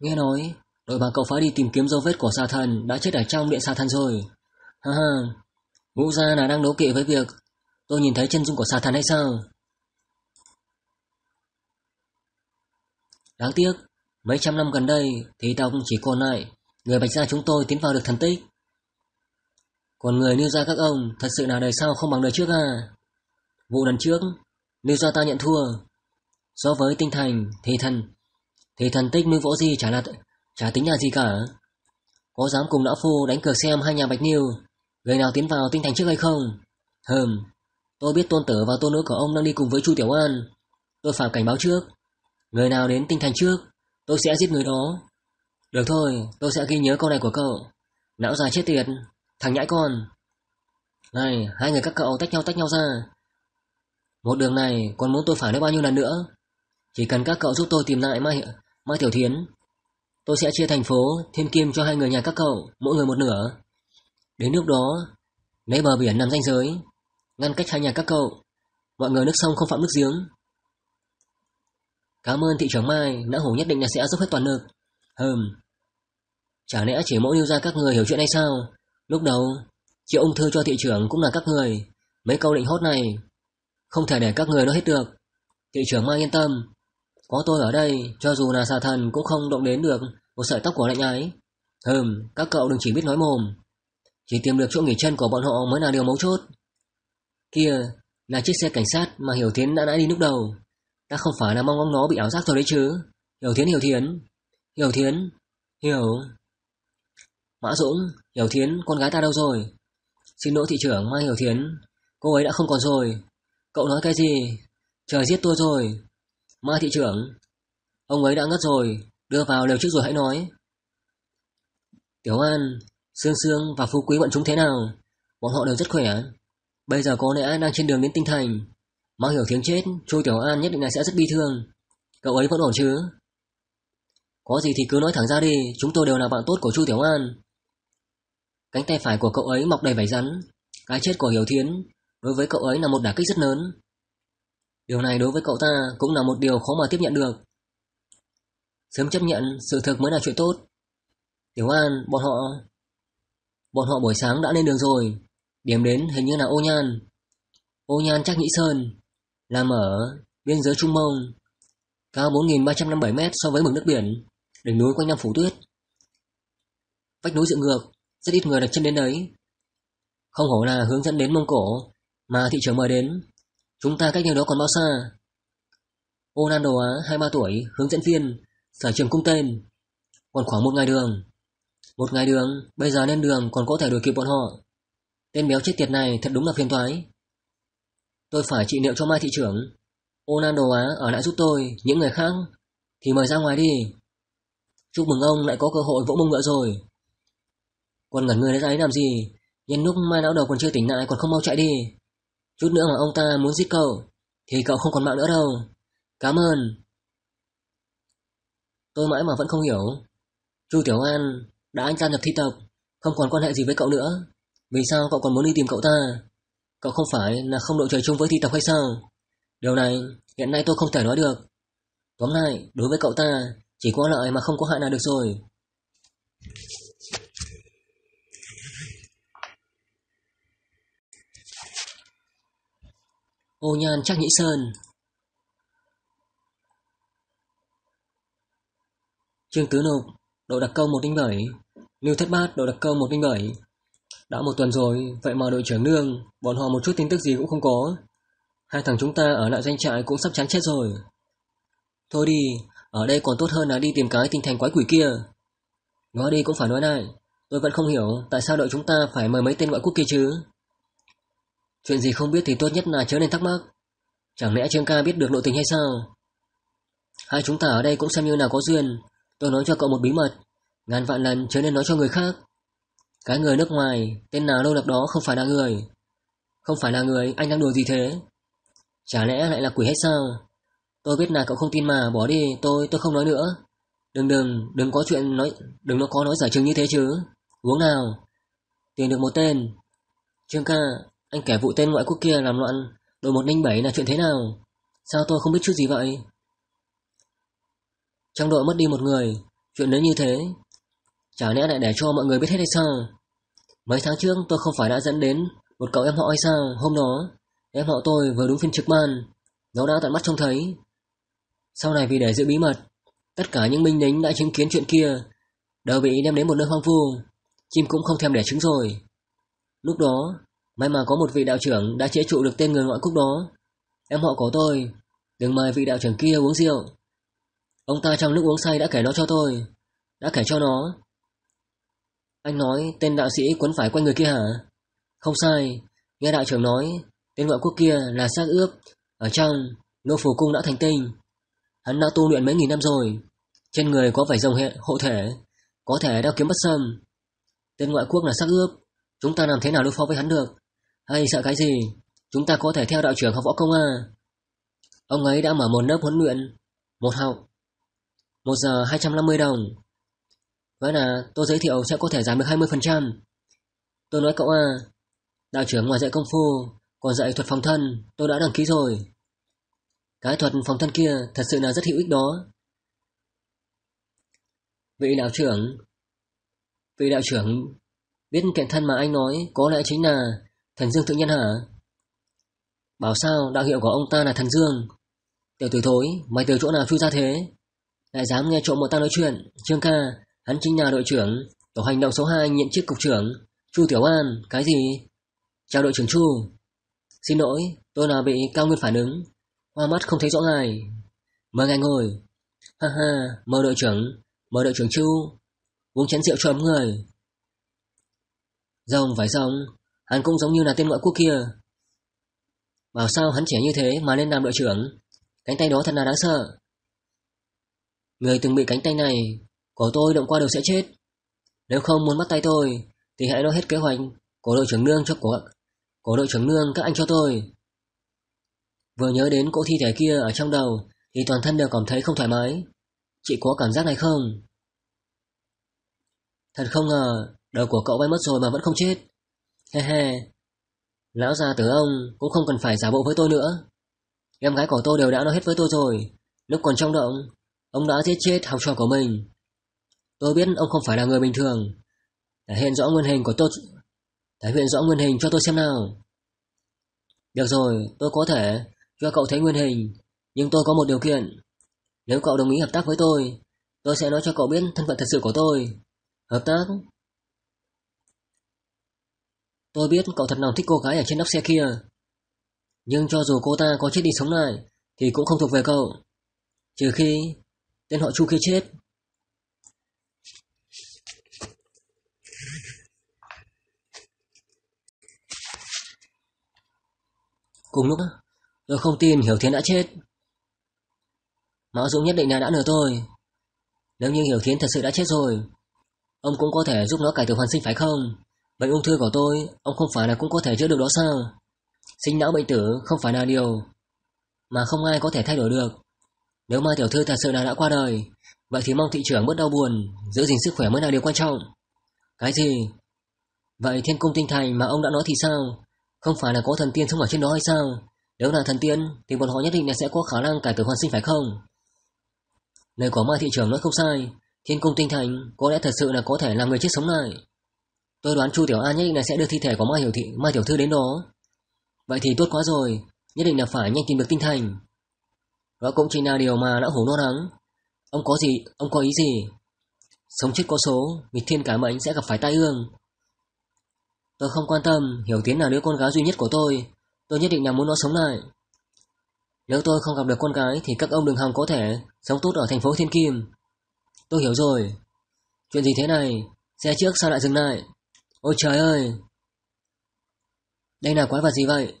Speaker 1: Nghe nói Đội bà cậu phá đi tìm kiếm dấu vết của xà thần Đã chết ở trong điện xà thần rồi Ha ha Ngũ gia là đang đấu kỵ với việc Tôi nhìn thấy chân dung của xà thần hay sao Đáng tiếc, mấy trăm năm gần đây thì tao cũng chỉ còn lại người Bạch Gia chúng tôi tiến vào được thần tích. Còn người Nưu Gia các ông thật sự là đời sau không bằng đời trước à? Vụ lần trước, Nưu Gia ta nhận thua. So với tinh thành thì thần thì thần tích nuôi võ gì chả là chả tính là gì cả. Có dám cùng lão phu đánh cược xem hai nhà Bạch Nưu người nào tiến vào tinh thành trước hay không? Hừm, tôi biết tôn tử và tôn nữ của ông đang đi cùng với Chu Tiểu An. Tôi phải cảnh báo trước, Người nào đến tinh thành trước, tôi sẽ giết người đó. Được thôi, tôi sẽ ghi nhớ câu này của cậu. Não già chết tiệt, thằng nhãi con. Này, hai người các cậu tách nhau tách nhau ra. Một đường này còn muốn tôi phải nữa bao nhiêu lần nữa? Chỉ cần các cậu giúp tôi tìm lại Mai, Mai Tiểu Thiến. Tôi sẽ chia thành phố Thiên Kim cho hai người nhà các cậu, mỗi người một nửa. Đến lúc đó, lấy bờ biển nằm ranh giới, ngăn cách hai nhà các cậu. Mọi người nước sông không phạm nước giếng, Cảm ơn thị trưởng Mai, nã hổ nhất định là sẽ giúp hết toàn lực. Hừm. Chả lẽ chỉ mỗi lưu ra các người hiểu chuyện hay sao? Lúc đầu, triệu ung thư cho thị trưởng cũng là các người. Mấy câu định hốt này, không thể để các người nó hết được. Thị trưởng Mai yên tâm. Có tôi ở đây, cho dù là xà thần cũng không động đến được một sợi tóc của lệnh ấy Hừm, các cậu đừng chỉ biết nói mồm. Chỉ tìm được chỗ nghỉ chân của bọn họ mới là điều mấu chốt. Kia, là chiếc xe cảnh sát mà Hiểu Thiến đã nãy đi lúc đầu. Ta không phải là mong ông nó bị ảo giác rồi đấy chứ Hiểu thiến hiểu thiến Hiểu thiến Hiểu Mã Dũng Hiểu thiến con gái ta đâu rồi Xin lỗi thị trưởng Mai Hiểu thiến Cô ấy đã không còn rồi Cậu nói cái gì Trời giết tôi rồi Mai thị trưởng Ông ấy đã ngất rồi Đưa vào lều trước rồi hãy nói Tiểu An Sương Sương và Phú Quý bọn chúng thế nào Bọn họ đều rất khỏe Bây giờ có lẽ đang trên đường đến Tinh Thành Mau hiểu tiếng chết, Chu Tiểu An nhất định là sẽ rất bi thương. Cậu ấy vẫn ổn chứ? Có gì thì cứ nói thẳng ra đi, chúng tôi đều là bạn tốt của Chu Tiểu An. Cánh tay phải của cậu ấy mọc đầy vảy rắn. Cái chết của Hiểu Thiến đối với cậu ấy là một đả kích rất lớn. Điều này đối với cậu ta cũng là một điều khó mà tiếp nhận được. Sớm chấp nhận sự thực mới là chuyện tốt. Tiểu An, bọn họ... Bọn họ buổi sáng đã lên đường rồi. Điểm đến hình như là Ô Nhan. Ô Nhan chắc nghĩ Sơn nằm ở biên giới Trung Mông, cao 4.357 m so với mực nước biển, đỉnh núi quanh năm phủ tuyết. Vách núi dựng ngược, rất ít người đặt chân đến đấy. Không hổ là hướng dẫn đến Mông Cổ mà thị trường mời đến, chúng ta cách nơi đó còn bao xa. Orlando Á, 23 tuổi, hướng dẫn viên, sở trường cung tên, còn khoảng một ngày đường. Một ngày đường, bây giờ lên đường còn có thể đuổi kịp bọn họ. Tên béo chết tiệt này thật đúng là phiền toái. Tôi phải trị liệu cho Mai thị trưởng. Ô Đồ Á ở lại giúp tôi, những người khác thì mời ra ngoài đi. Chúc mừng ông lại có cơ hội vỗ mông ngựa rồi. Còn ngẩn người đấy ra ấy làm gì? Nhân lúc Mai lão đầu còn chưa tỉnh lại còn không mau chạy đi. Chút nữa mà ông ta muốn giết cậu thì cậu không còn mạng nữa đâu. Cảm ơn. Tôi mãi mà vẫn không hiểu. Chu Tiểu An đã anh ta nhập thi tộc, không còn quan hệ gì với cậu nữa. Vì sao cậu còn muốn đi tìm cậu ta? Cậu không phải là không đội trời chung với thi tập hay sao? Điều này hiện nay tôi không thể nói được. Tóm lại, đối với cậu ta, chỉ có lợi mà không có hại nào được rồi. Ô nhan chắc nhĩ sơn Trương Tứ Nục, độ đặc công 107 Lưu Thất Bát, độ đặc công 107 đã một tuần rồi, vậy mà đội trưởng Nương, bọn họ một chút tin tức gì cũng không có. Hai thằng chúng ta ở lại doanh trại cũng sắp chán chết rồi. Thôi đi, ở đây còn tốt hơn là đi tìm cái tinh thành quái quỷ kia. Nói đi cũng phải nói lại, tôi vẫn không hiểu tại sao đội chúng ta phải mời mấy tên ngoại quốc kia chứ. Chuyện gì không biết thì tốt nhất là chớ nên thắc mắc. Chẳng lẽ Trương Ca biết được nội tình hay sao? Hai chúng ta ở đây cũng xem như nào có duyên. Tôi nói cho cậu một bí mật. Ngàn vạn lần chớ nên nói cho người khác. Cái người nước ngoài, tên nào lâu lập đó không phải là người. Không phải là người, anh đang đùa gì thế? Chả lẽ lại là quỷ hết sao? Tôi biết là cậu không tin mà, bỏ đi, tôi, tôi không nói nữa. Đừng đừng, đừng có chuyện nói, đừng nó có nói giải trừng như thế chứ. Uống nào. Tìm được một tên. Trương ca, anh kẻ vụ tên ngoại quốc kia làm loạn, đội 107 là chuyện thế nào? Sao tôi không biết chút gì vậy? Trong đội mất đi một người, chuyện lớn như thế, Chả lẽ lại để cho mọi người biết hết hay sao Mấy tháng trước tôi không phải đã dẫn đến một cậu em họ hay sao hôm đó. Em họ tôi vừa đúng phiên trực ban Nó đã tận mắt trông thấy. Sau này vì để giữ bí mật, tất cả những binh lính đã chứng kiến chuyện kia đều bị đem đến một nơi hoang vu. Chim cũng không thèm đẻ trứng rồi. Lúc đó, may mà có một vị đạo trưởng đã chế trụ được tên người ngoại quốc đó. Em họ của tôi, đừng mời vị đạo trưởng kia uống rượu. Ông ta trong lúc uống say đã kể nó cho tôi. Đã kể cho nó anh nói tên đạo sĩ quấn phải quanh người kia hả? Không sai, nghe đạo trưởng nói, tên ngoại quốc kia là xác ướp, ở trong, nô phù cung đã thành tinh. Hắn đã tu luyện mấy nghìn năm rồi, trên người có vảy rồng hệ hộ thể, có thể đeo kiếm bất sâm Tên ngoại quốc là xác ướp, chúng ta làm thế nào đối phó với hắn được? Hay sợ cái gì? Chúng ta có thể theo đạo trưởng học võ công à? Ông ấy đã mở một lớp huấn luyện, một học, một giờ 250 đồng. Vậy là tôi giới thiệu sẽ có thể giảm được 20%. Tôi nói cậu à, đạo trưởng ngoài dạy công phu, còn dạy thuật phòng thân, tôi đã đăng ký rồi. Cái thuật phòng thân kia thật sự là rất hữu ích đó. Vị đạo trưởng, vị đạo trưởng biết kiện thân mà anh nói có lẽ chính là thần dương tự nhân hả? Bảo sao đạo hiệu của ông ta là thần dương? Tiểu tử thối, mày từ chỗ nào chui ra thế? Lại dám nghe trộm một ta nói chuyện, Trương ca, Hắn chính là đội trưởng, tổ hành động số 2 nhiệm chức cục trưởng, Chu Tiểu An, cái gì? Chào đội trưởng Chu. Xin lỗi, tôi là bị cao nguyên phản ứng, hoa mắt không thấy rõ ngài. Mời ngài ngồi. Ha ha, mời đội trưởng, mời đội trưởng Chu. Uống chén rượu cho ấm người. Rồng phải rồng, hắn cũng giống như là tên ngoại quốc kia. Bảo sao hắn trẻ như thế mà nên làm đội trưởng, cánh tay đó thật là đáng sợ. Người từng bị cánh tay này của tôi động qua được sẽ chết. Nếu không muốn bắt tay tôi, thì hãy nói hết kế hoạch. của đội trưởng nương cho cổ, của đội trưởng nương các anh cho tôi. Vừa nhớ đến cỗ thi thể kia ở trong đầu, thì toàn thân đều cảm thấy không thoải mái. Chị có cảm giác này không? Thật không ngờ, đầu của cậu bay mất rồi mà vẫn không chết. He he. Lão già tử ông cũng không cần phải giả bộ với tôi nữa. Em gái của tôi đều đã nói hết với tôi rồi. Lúc còn trong động, ông đã giết chết học trò của mình. Tôi biết ông không phải là người bình thường. Thể hiện rõ nguyên hình của tôi... Thể hiện rõ nguyên hình cho tôi xem nào. Được rồi, tôi có thể cho cậu thấy nguyên hình, nhưng tôi có một điều kiện. Nếu cậu đồng ý hợp tác với tôi, tôi sẽ nói cho cậu biết thân phận thật sự của tôi. Hợp tác? Tôi biết cậu thật lòng thích cô gái ở trên nóc xe kia. Nhưng cho dù cô ta có chết đi sống lại, thì cũng không thuộc về cậu. Trừ khi tên họ Chu kia chết. Cùng lúc tôi không tin Hiểu Thiến đã chết Mão Dũng nhất định là đã lừa tôi Nếu như Hiểu Thiến thật sự đã chết rồi Ông cũng có thể giúp nó cải tử hoàn sinh phải không Bệnh ung thư của tôi Ông không phải là cũng có thể chữa được đó sao Sinh não bệnh tử không phải là điều Mà không ai có thể thay đổi được Nếu mà tiểu thư thật sự là đã qua đời Vậy thì mong thị trưởng bớt đau buồn Giữ gìn sức khỏe mới là điều quan trọng Cái gì Vậy thiên cung tinh thành mà ông đã nói thì sao không phải là có thần tiên sống ở trên đó hay sao? Nếu là thần tiên thì bọn họ nhất định là sẽ có khả năng cải tử hoàn sinh phải không? Lời của Mai thị Trường nói không sai, thiên cung tinh thành có lẽ thật sự là có thể làm người chết sống lại. Tôi đoán Chu Tiểu An nhất định là sẽ đưa thi thể của Mai Hiểu Thị, Mai Tiểu Thư đến đó. Vậy thì tốt quá rồi, nhất định là phải nhanh tìm được tinh thành. Đó cũng chỉ là điều mà lão hổ lo lắng. Ông có gì, ông có ý gì? Sống chết có số, nghịch thiên cả mệnh sẽ gặp phải tai ương, Tôi không quan tâm, Hiểu Tiến là đứa con gái duy nhất của tôi. Tôi nhất định là muốn nó sống lại. Nếu tôi không gặp được con gái thì các ông đừng hòng có thể sống tốt ở thành phố Thiên Kim. Tôi hiểu rồi. Chuyện gì thế này? Xe trước sao lại dừng lại? Ôi trời ơi! Đây là quái vật gì vậy?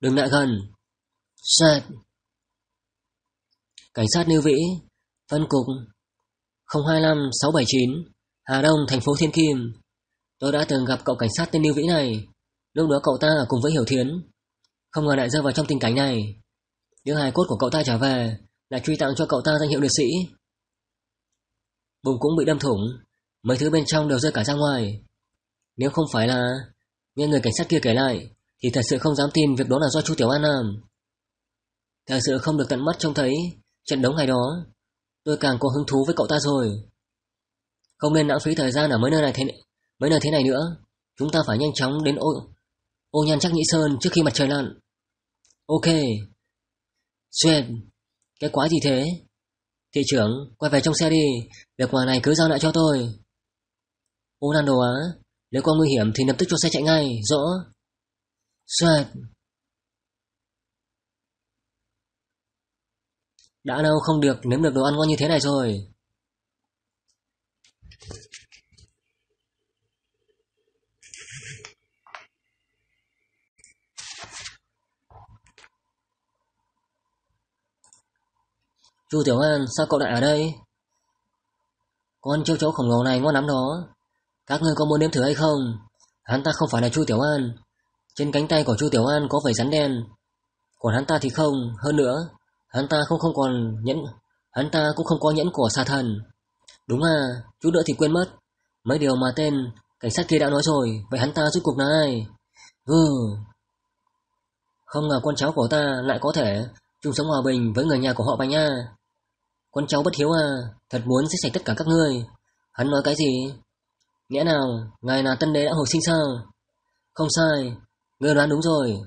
Speaker 1: Đừng lại gần! Sạt! Cảnh sát Lưu Vĩ, Phân Cục 025679, Hà Đông, thành phố Thiên Kim Tôi đã từng gặp cậu cảnh sát tên Lưu Vĩ này. Lúc đó cậu ta ở cùng với Hiểu Thiến. Không ngờ lại rơi vào trong tình cảnh này. Những hài cốt của cậu ta trả về là truy tặng cho cậu ta danh hiệu liệt sĩ. Bùng cũng bị đâm thủng. Mấy thứ bên trong đều rơi cả ra ngoài. Nếu không phải là... Nghe người cảnh sát kia kể lại thì thật sự không dám tin việc đó là do Chu Tiểu An làm. Thật sự không được tận mắt trông thấy trận đấu ngày đó. Tôi càng có hứng thú với cậu ta rồi. Không nên lãng phí thời gian ở mấy nơi này thế vẫn là thế này nữa Chúng ta phải nhanh chóng đến ô, ô nhan chắc nhĩ sơn trước khi mặt trời lặn Ok Xuyệt Cái quái gì thế Thị trưởng quay về trong xe đi Việc ngoài này cứ giao lại cho tôi Ô nan đồ á Nếu có nguy hiểm thì lập tức cho xe chạy ngay Rõ Xuyệt Đã lâu không được nếm được đồ ăn ngon như thế này rồi Chu Tiểu An sao cậu lại ở đây Con chiêu chấu khổng lồ này ngon lắm đó Các ngươi có muốn nếm thử hay không Hắn ta không phải là Chu Tiểu An Trên cánh tay của Chu Tiểu An có vảy rắn đen Còn hắn ta thì không Hơn nữa Hắn ta không không còn nhẫn Hắn ta cũng không có nhẫn của xà thần Đúng à Chú đỡ thì quên mất Mấy điều mà tên Cảnh sát kia đã nói rồi Vậy hắn ta rốt cuộc là ai Ừ Không ngờ con cháu của ta lại có thể chung sống hòa bình với người nhà của họ Bành nha. À. Con cháu bất hiếu à, thật muốn giết sạch tất cả các ngươi. Hắn nói cái gì? Nghĩa nào, ngài là tân đế đã hồi sinh sao? Không sai, ngươi đoán đúng rồi.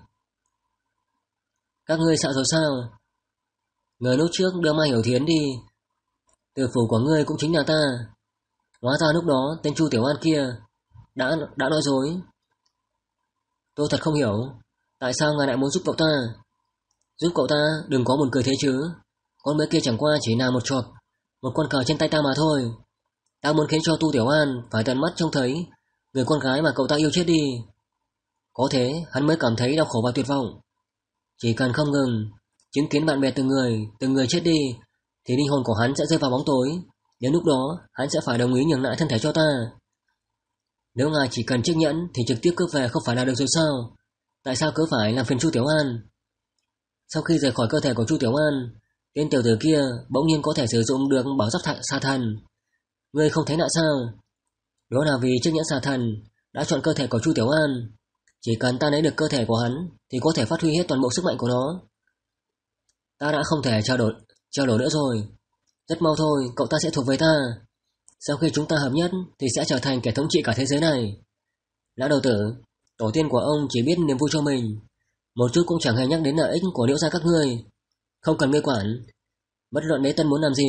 Speaker 1: Các ngươi sợ rồi sao? Người lúc trước đưa Mai Hiểu Thiến đi. Từ phủ của ngươi cũng chính là ta. Hóa ra lúc đó tên Chu Tiểu An kia đã đã nói dối. Tôi thật không hiểu, tại sao ngài lại muốn giúp cậu ta? Giúp cậu ta đừng có buồn cười thế chứ. Con bé kia chẳng qua chỉ là một chọp Một con cờ trên tay ta mà thôi Ta muốn khiến cho Tu Tiểu An phải tận mắt trông thấy Người con gái mà cậu ta yêu chết đi Có thế hắn mới cảm thấy đau khổ và tuyệt vọng Chỉ cần không ngừng Chứng kiến bạn bè từng người Từng người chết đi Thì linh hồn của hắn sẽ rơi vào bóng tối Đến lúc đó hắn sẽ phải đồng ý nhường lại thân thể cho ta Nếu ngài chỉ cần chiếc nhẫn Thì trực tiếp cướp về không phải là được rồi sao Tại sao cứ phải làm phiền Chu Tiểu An Sau khi rời khỏi cơ thể của Chu Tiểu An tên tiểu tử kia bỗng nhiên có thể sử dụng được bảo giáp thạch xà thần. Ngươi không thấy lạ sao? Đó là vì chiếc nhẫn xà thần đã chọn cơ thể của Chu Tiểu An. Chỉ cần ta lấy được cơ thể của hắn thì có thể phát huy hết toàn bộ sức mạnh của nó. Ta đã không thể trao đổi, trao đổi nữa rồi. Rất mau thôi, cậu ta sẽ thuộc về ta. Sau khi chúng ta hợp nhất thì sẽ trở thành kẻ thống trị cả thế giới này. Lão đầu tử, tổ tiên của ông chỉ biết niềm vui cho mình. Một chút cũng chẳng hề nhắc đến lợi ích của liễu gia các ngươi. Không cần ngươi quản Bất luận đế tân muốn làm gì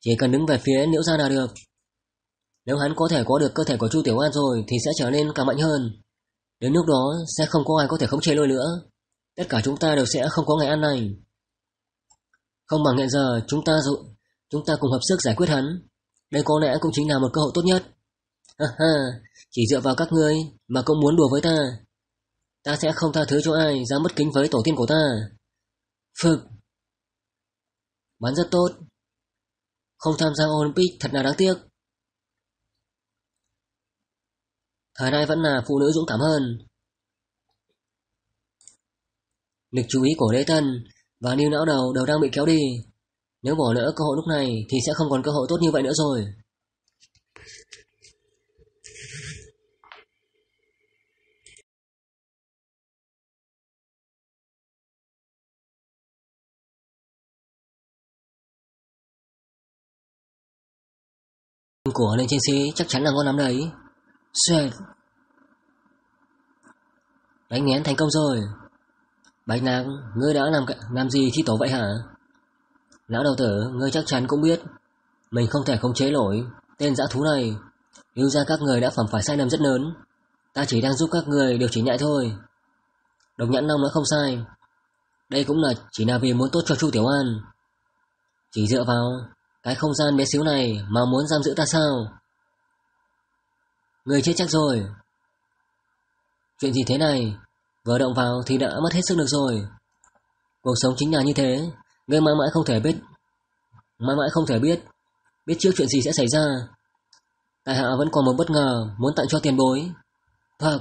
Speaker 1: Chỉ cần đứng về phía liễu gia là được Nếu hắn có thể có được cơ thể của Chu Tiểu An rồi Thì sẽ trở nên càng mạnh hơn Đến lúc đó sẽ không có ai có thể khống chế lôi nữa Tất cả chúng ta đều sẽ không có ngày ăn này Không bằng hiện giờ chúng ta dụ, Chúng ta cùng hợp sức giải quyết hắn Đây có lẽ cũng chính là một cơ hội tốt nhất Ha ha Chỉ dựa vào các ngươi mà cũng muốn đùa với ta Ta sẽ không tha thứ cho ai dám bất kính với tổ tiên của ta Phực bắn rất tốt. Không tham gia Olympic thật là đáng tiếc. Thời nay vẫn là phụ nữ dũng cảm hơn. Lực chú ý của Lễ Tân và Niu não đầu đều đang bị kéo đi. Nếu bỏ lỡ cơ hội lúc này thì sẽ không còn cơ hội tốt như vậy nữa rồi. của lên trên sĩ chắc chắn là ngon lắm đấy Xuyệt Đánh nghén thành công rồi Bạch nàng, ngươi đã làm làm gì thi tổ vậy hả? Lão đầu tử, ngươi chắc chắn cũng biết Mình không thể không chế nổi Tên dã thú này Yêu ra các người đã phạm phải sai lầm rất lớn Ta chỉ đang giúp các người điều chỉnh lại thôi Độc nhãn long đã không sai Đây cũng là chỉ là vì muốn tốt cho Chu Tiểu An Chỉ dựa vào cái không gian bé xíu này mà muốn giam giữ ta sao? Người chết chắc rồi. Chuyện gì thế này? Vừa động vào thì đã mất hết sức lực rồi. Cuộc sống chính là như thế, người mãi mãi không thể biết. Mãi mãi không thể biết, biết trước chuyện gì sẽ xảy ra. Tài hạ vẫn còn một bất ngờ muốn tặng cho tiền bối. Thật,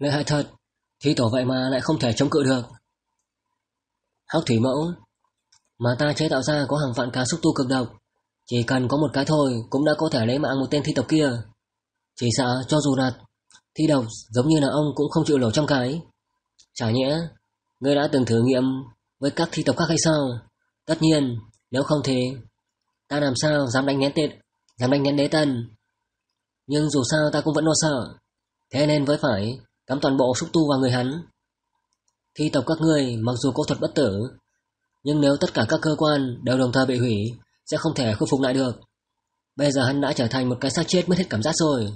Speaker 1: Lợi hại thật, thí tổ vậy mà lại không thể chống cự được. Hắc thủy mẫu Mà ta chế tạo ra có hàng vạn cá xúc tu cực độc Chỉ cần có một cái thôi cũng đã có thể lấy mạng một tên thi tộc kia Chỉ sợ cho dù là thi độc giống như là ông cũng không chịu nổi trong cái Chả nhẽ Ngươi đã từng thử nghiệm với các thi tộc khác hay sao Tất nhiên nếu không thì Ta làm sao dám đánh nén tệ Dám đánh nén đế tân Nhưng dù sao ta cũng vẫn lo sợ Thế nên với phải cắm toàn bộ xúc tu vào người hắn. Thi tộc các ngươi mặc dù có thuật bất tử, nhưng nếu tất cả các cơ quan đều đồng thời bị hủy, sẽ không thể khôi phục lại được. Bây giờ hắn đã trở thành một cái xác chết mất hết cảm giác rồi.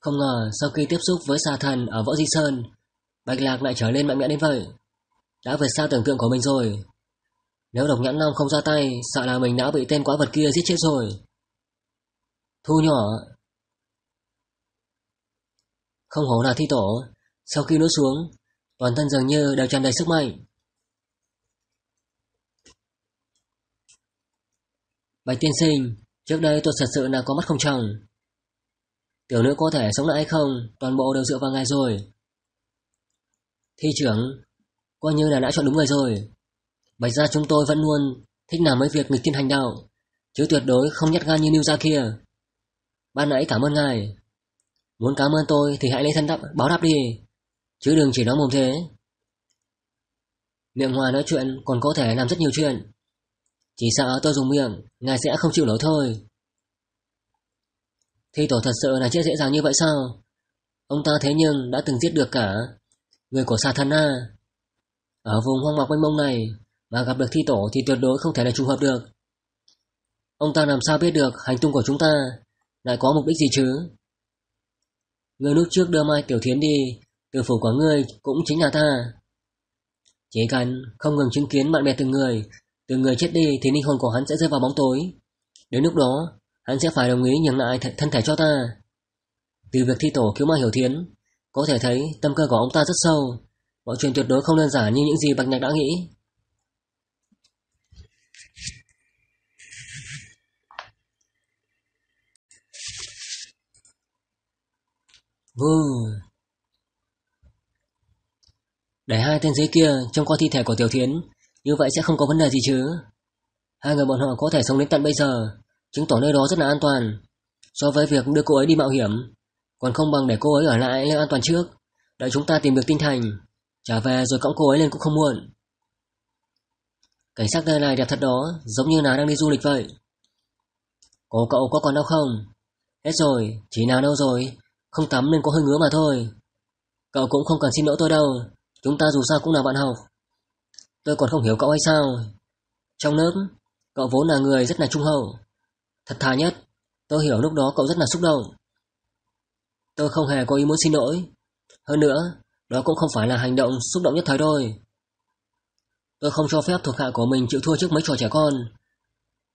Speaker 1: Không ngờ sau khi tiếp xúc với xà thần ở Võ Di Sơn, Bạch Lạc lại trở lên mạnh mẽ đến vậy. Đã vượt xa tưởng tượng của mình rồi. Nếu độc nhãn long không ra tay, sợ là mình đã bị tên quái vật kia giết chết rồi. Thu nhỏ, không hổ là thi tổ, sau khi nuốt xuống, toàn thân dường như đều tràn đầy sức mạnh. Bạch tiên sinh, trước đây tôi thật sự là có mắt không chồng. Tiểu nữ có thể sống lại hay không, toàn bộ đều dựa vào ngài rồi. Thi trưởng, coi như là đã chọn đúng người rồi. Bạch ra chúng tôi vẫn luôn thích làm mấy việc nghịch thiên hành đạo, chứ tuyệt đối không nhát gan như New gia kia. Ban nãy cảm ơn ngài. Muốn cảm ơn tôi thì hãy lấy thân đáp, báo đáp đi Chứ đừng chỉ nói mồm thế Miệng ngoài nói chuyện còn có thể làm rất nhiều chuyện Chỉ sợ tôi dùng miệng Ngài sẽ không chịu nổi thôi Thi tổ thật sự là chết dễ dàng như vậy sao Ông ta thế nhưng đã từng giết được cả Người của xà thần à Ở vùng hoang mạc mênh mông này Mà gặp được thi tổ thì tuyệt đối không thể là trùng hợp được Ông ta làm sao biết được hành tung của chúng ta Lại có mục đích gì chứ Người lúc trước đưa Mai Tiểu Thiến đi Từ phủ của ngươi cũng chính là ta Chỉ cần không ngừng chứng kiến bạn bè từng người Từng người chết đi thì linh hồn của hắn sẽ rơi vào bóng tối Đến lúc đó Hắn sẽ phải đồng ý nhường lại th thân thể cho ta Từ việc thi tổ cứu Mai Hiểu Thiến Có thể thấy tâm cơ của ông ta rất sâu Mọi chuyện tuyệt đối không đơn giản như những gì Bạch Nhạc đã nghĩ Vù Để hai tên dưới kia trong con thi thể của Tiểu Thiến Như vậy sẽ không có vấn đề gì chứ Hai người bọn họ có thể sống đến tận bây giờ Chứng tỏ nơi đó rất là an toàn So với việc đưa cô ấy đi mạo hiểm Còn không bằng để cô ấy ở lại nơi an toàn trước Đợi chúng ta tìm được tinh thành Trả về rồi cõng cô ấy lên cũng không muộn Cảnh sát nơi này đẹp thật đó Giống như là đang đi du lịch vậy Cô cậu có còn đâu không? Hết rồi, chỉ nào đâu rồi không tắm nên có hơi ngứa mà thôi. Cậu cũng không cần xin lỗi tôi đâu, chúng ta dù sao cũng là bạn học. Tôi còn không hiểu cậu hay sao? Trong lớp, cậu vốn là người rất là trung hậu. Thật thà nhất, tôi hiểu lúc đó cậu rất là xúc động. Tôi không hề có ý muốn xin lỗi. Hơn nữa, đó cũng không phải là hành động xúc động nhất thời thôi. Tôi không cho phép thuộc hạ của mình chịu thua trước mấy trò trẻ con.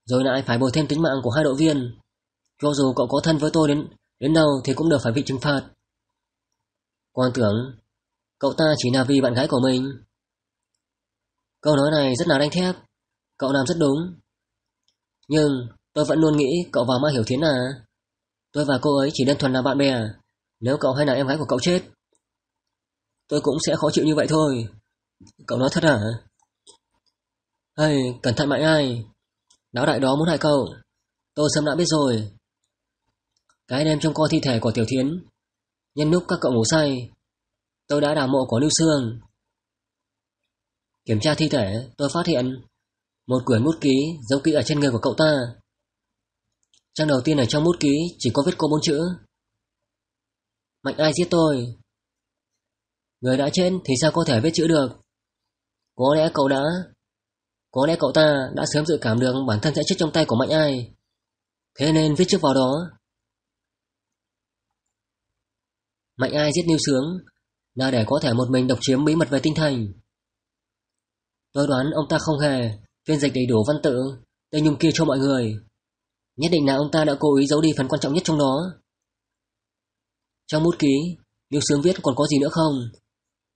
Speaker 1: Rồi lại phải bồi thêm tính mạng của hai đội viên. Cho dù cậu có thân với tôi đến Đến đâu thì cũng đều phải bị trừng phạt Quan tưởng Cậu ta chỉ là vì bạn gái của mình Câu nói này rất là đánh thép Cậu làm rất đúng Nhưng tôi vẫn luôn nghĩ cậu và Ma Hiểu Thiến à. Tôi và cô ấy chỉ đơn thuần là bạn bè Nếu cậu hay là em gái của cậu chết Tôi cũng sẽ khó chịu như vậy thôi Cậu nói thật hả à? Hey, cẩn thận mạnh ai Đáo đại đó muốn hại cậu Tôi sớm đã biết rồi cái đem trong co thi thể của Tiểu Thiến Nhân lúc các cậu ngủ say Tôi đã đào mộ của Lưu Sương Kiểm tra thi thể tôi phát hiện Một quyển bút ký dấu kỹ ở trên người của cậu ta Trang đầu tiên ở trong bút ký chỉ có viết cô bốn chữ Mạnh ai giết tôi Người đã chết thì sao có thể viết chữ được Có lẽ cậu đã Có lẽ cậu ta đã sớm dự cảm được bản thân sẽ chết trong tay của mạnh ai Thế nên viết trước vào đó Mạnh ai giết lưu Sướng là để có thể một mình độc chiếm bí mật về tinh thành. Tôi đoán ông ta không hề phiên dịch đầy đủ văn tự Tây Nhung kia cho mọi người. Nhất định là ông ta đã cố ý giấu đi phần quan trọng nhất trong đó. Trong bút ký, lưu Sướng viết còn có gì nữa không?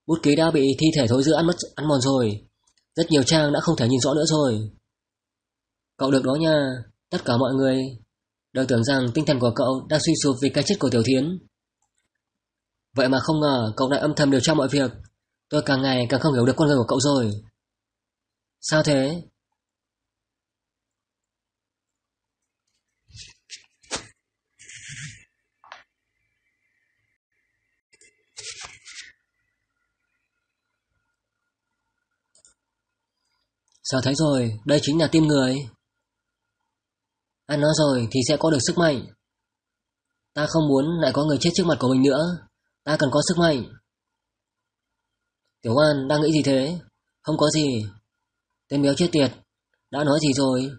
Speaker 1: Bút ký đã bị thi thể thối giữa ăn mất ăn mòn rồi. Rất nhiều trang đã không thể nhìn rõ nữa rồi. Cậu được đó nha, tất cả mọi người đều tưởng rằng tinh thần của cậu đang suy sụp vì cái chết của Tiểu Thiến. Vậy mà không ngờ cậu lại âm thầm điều tra mọi việc Tôi càng ngày càng không hiểu được con người của cậu rồi Sao thế? Giờ thấy rồi, đây chính là tim người Ăn nó rồi thì sẽ có được sức mạnh Ta không muốn lại có người chết trước mặt của mình nữa Ta cần có sức mạnh Tiểu An đang nghĩ gì thế Không có gì Tên béo chết tiệt Đã nói gì rồi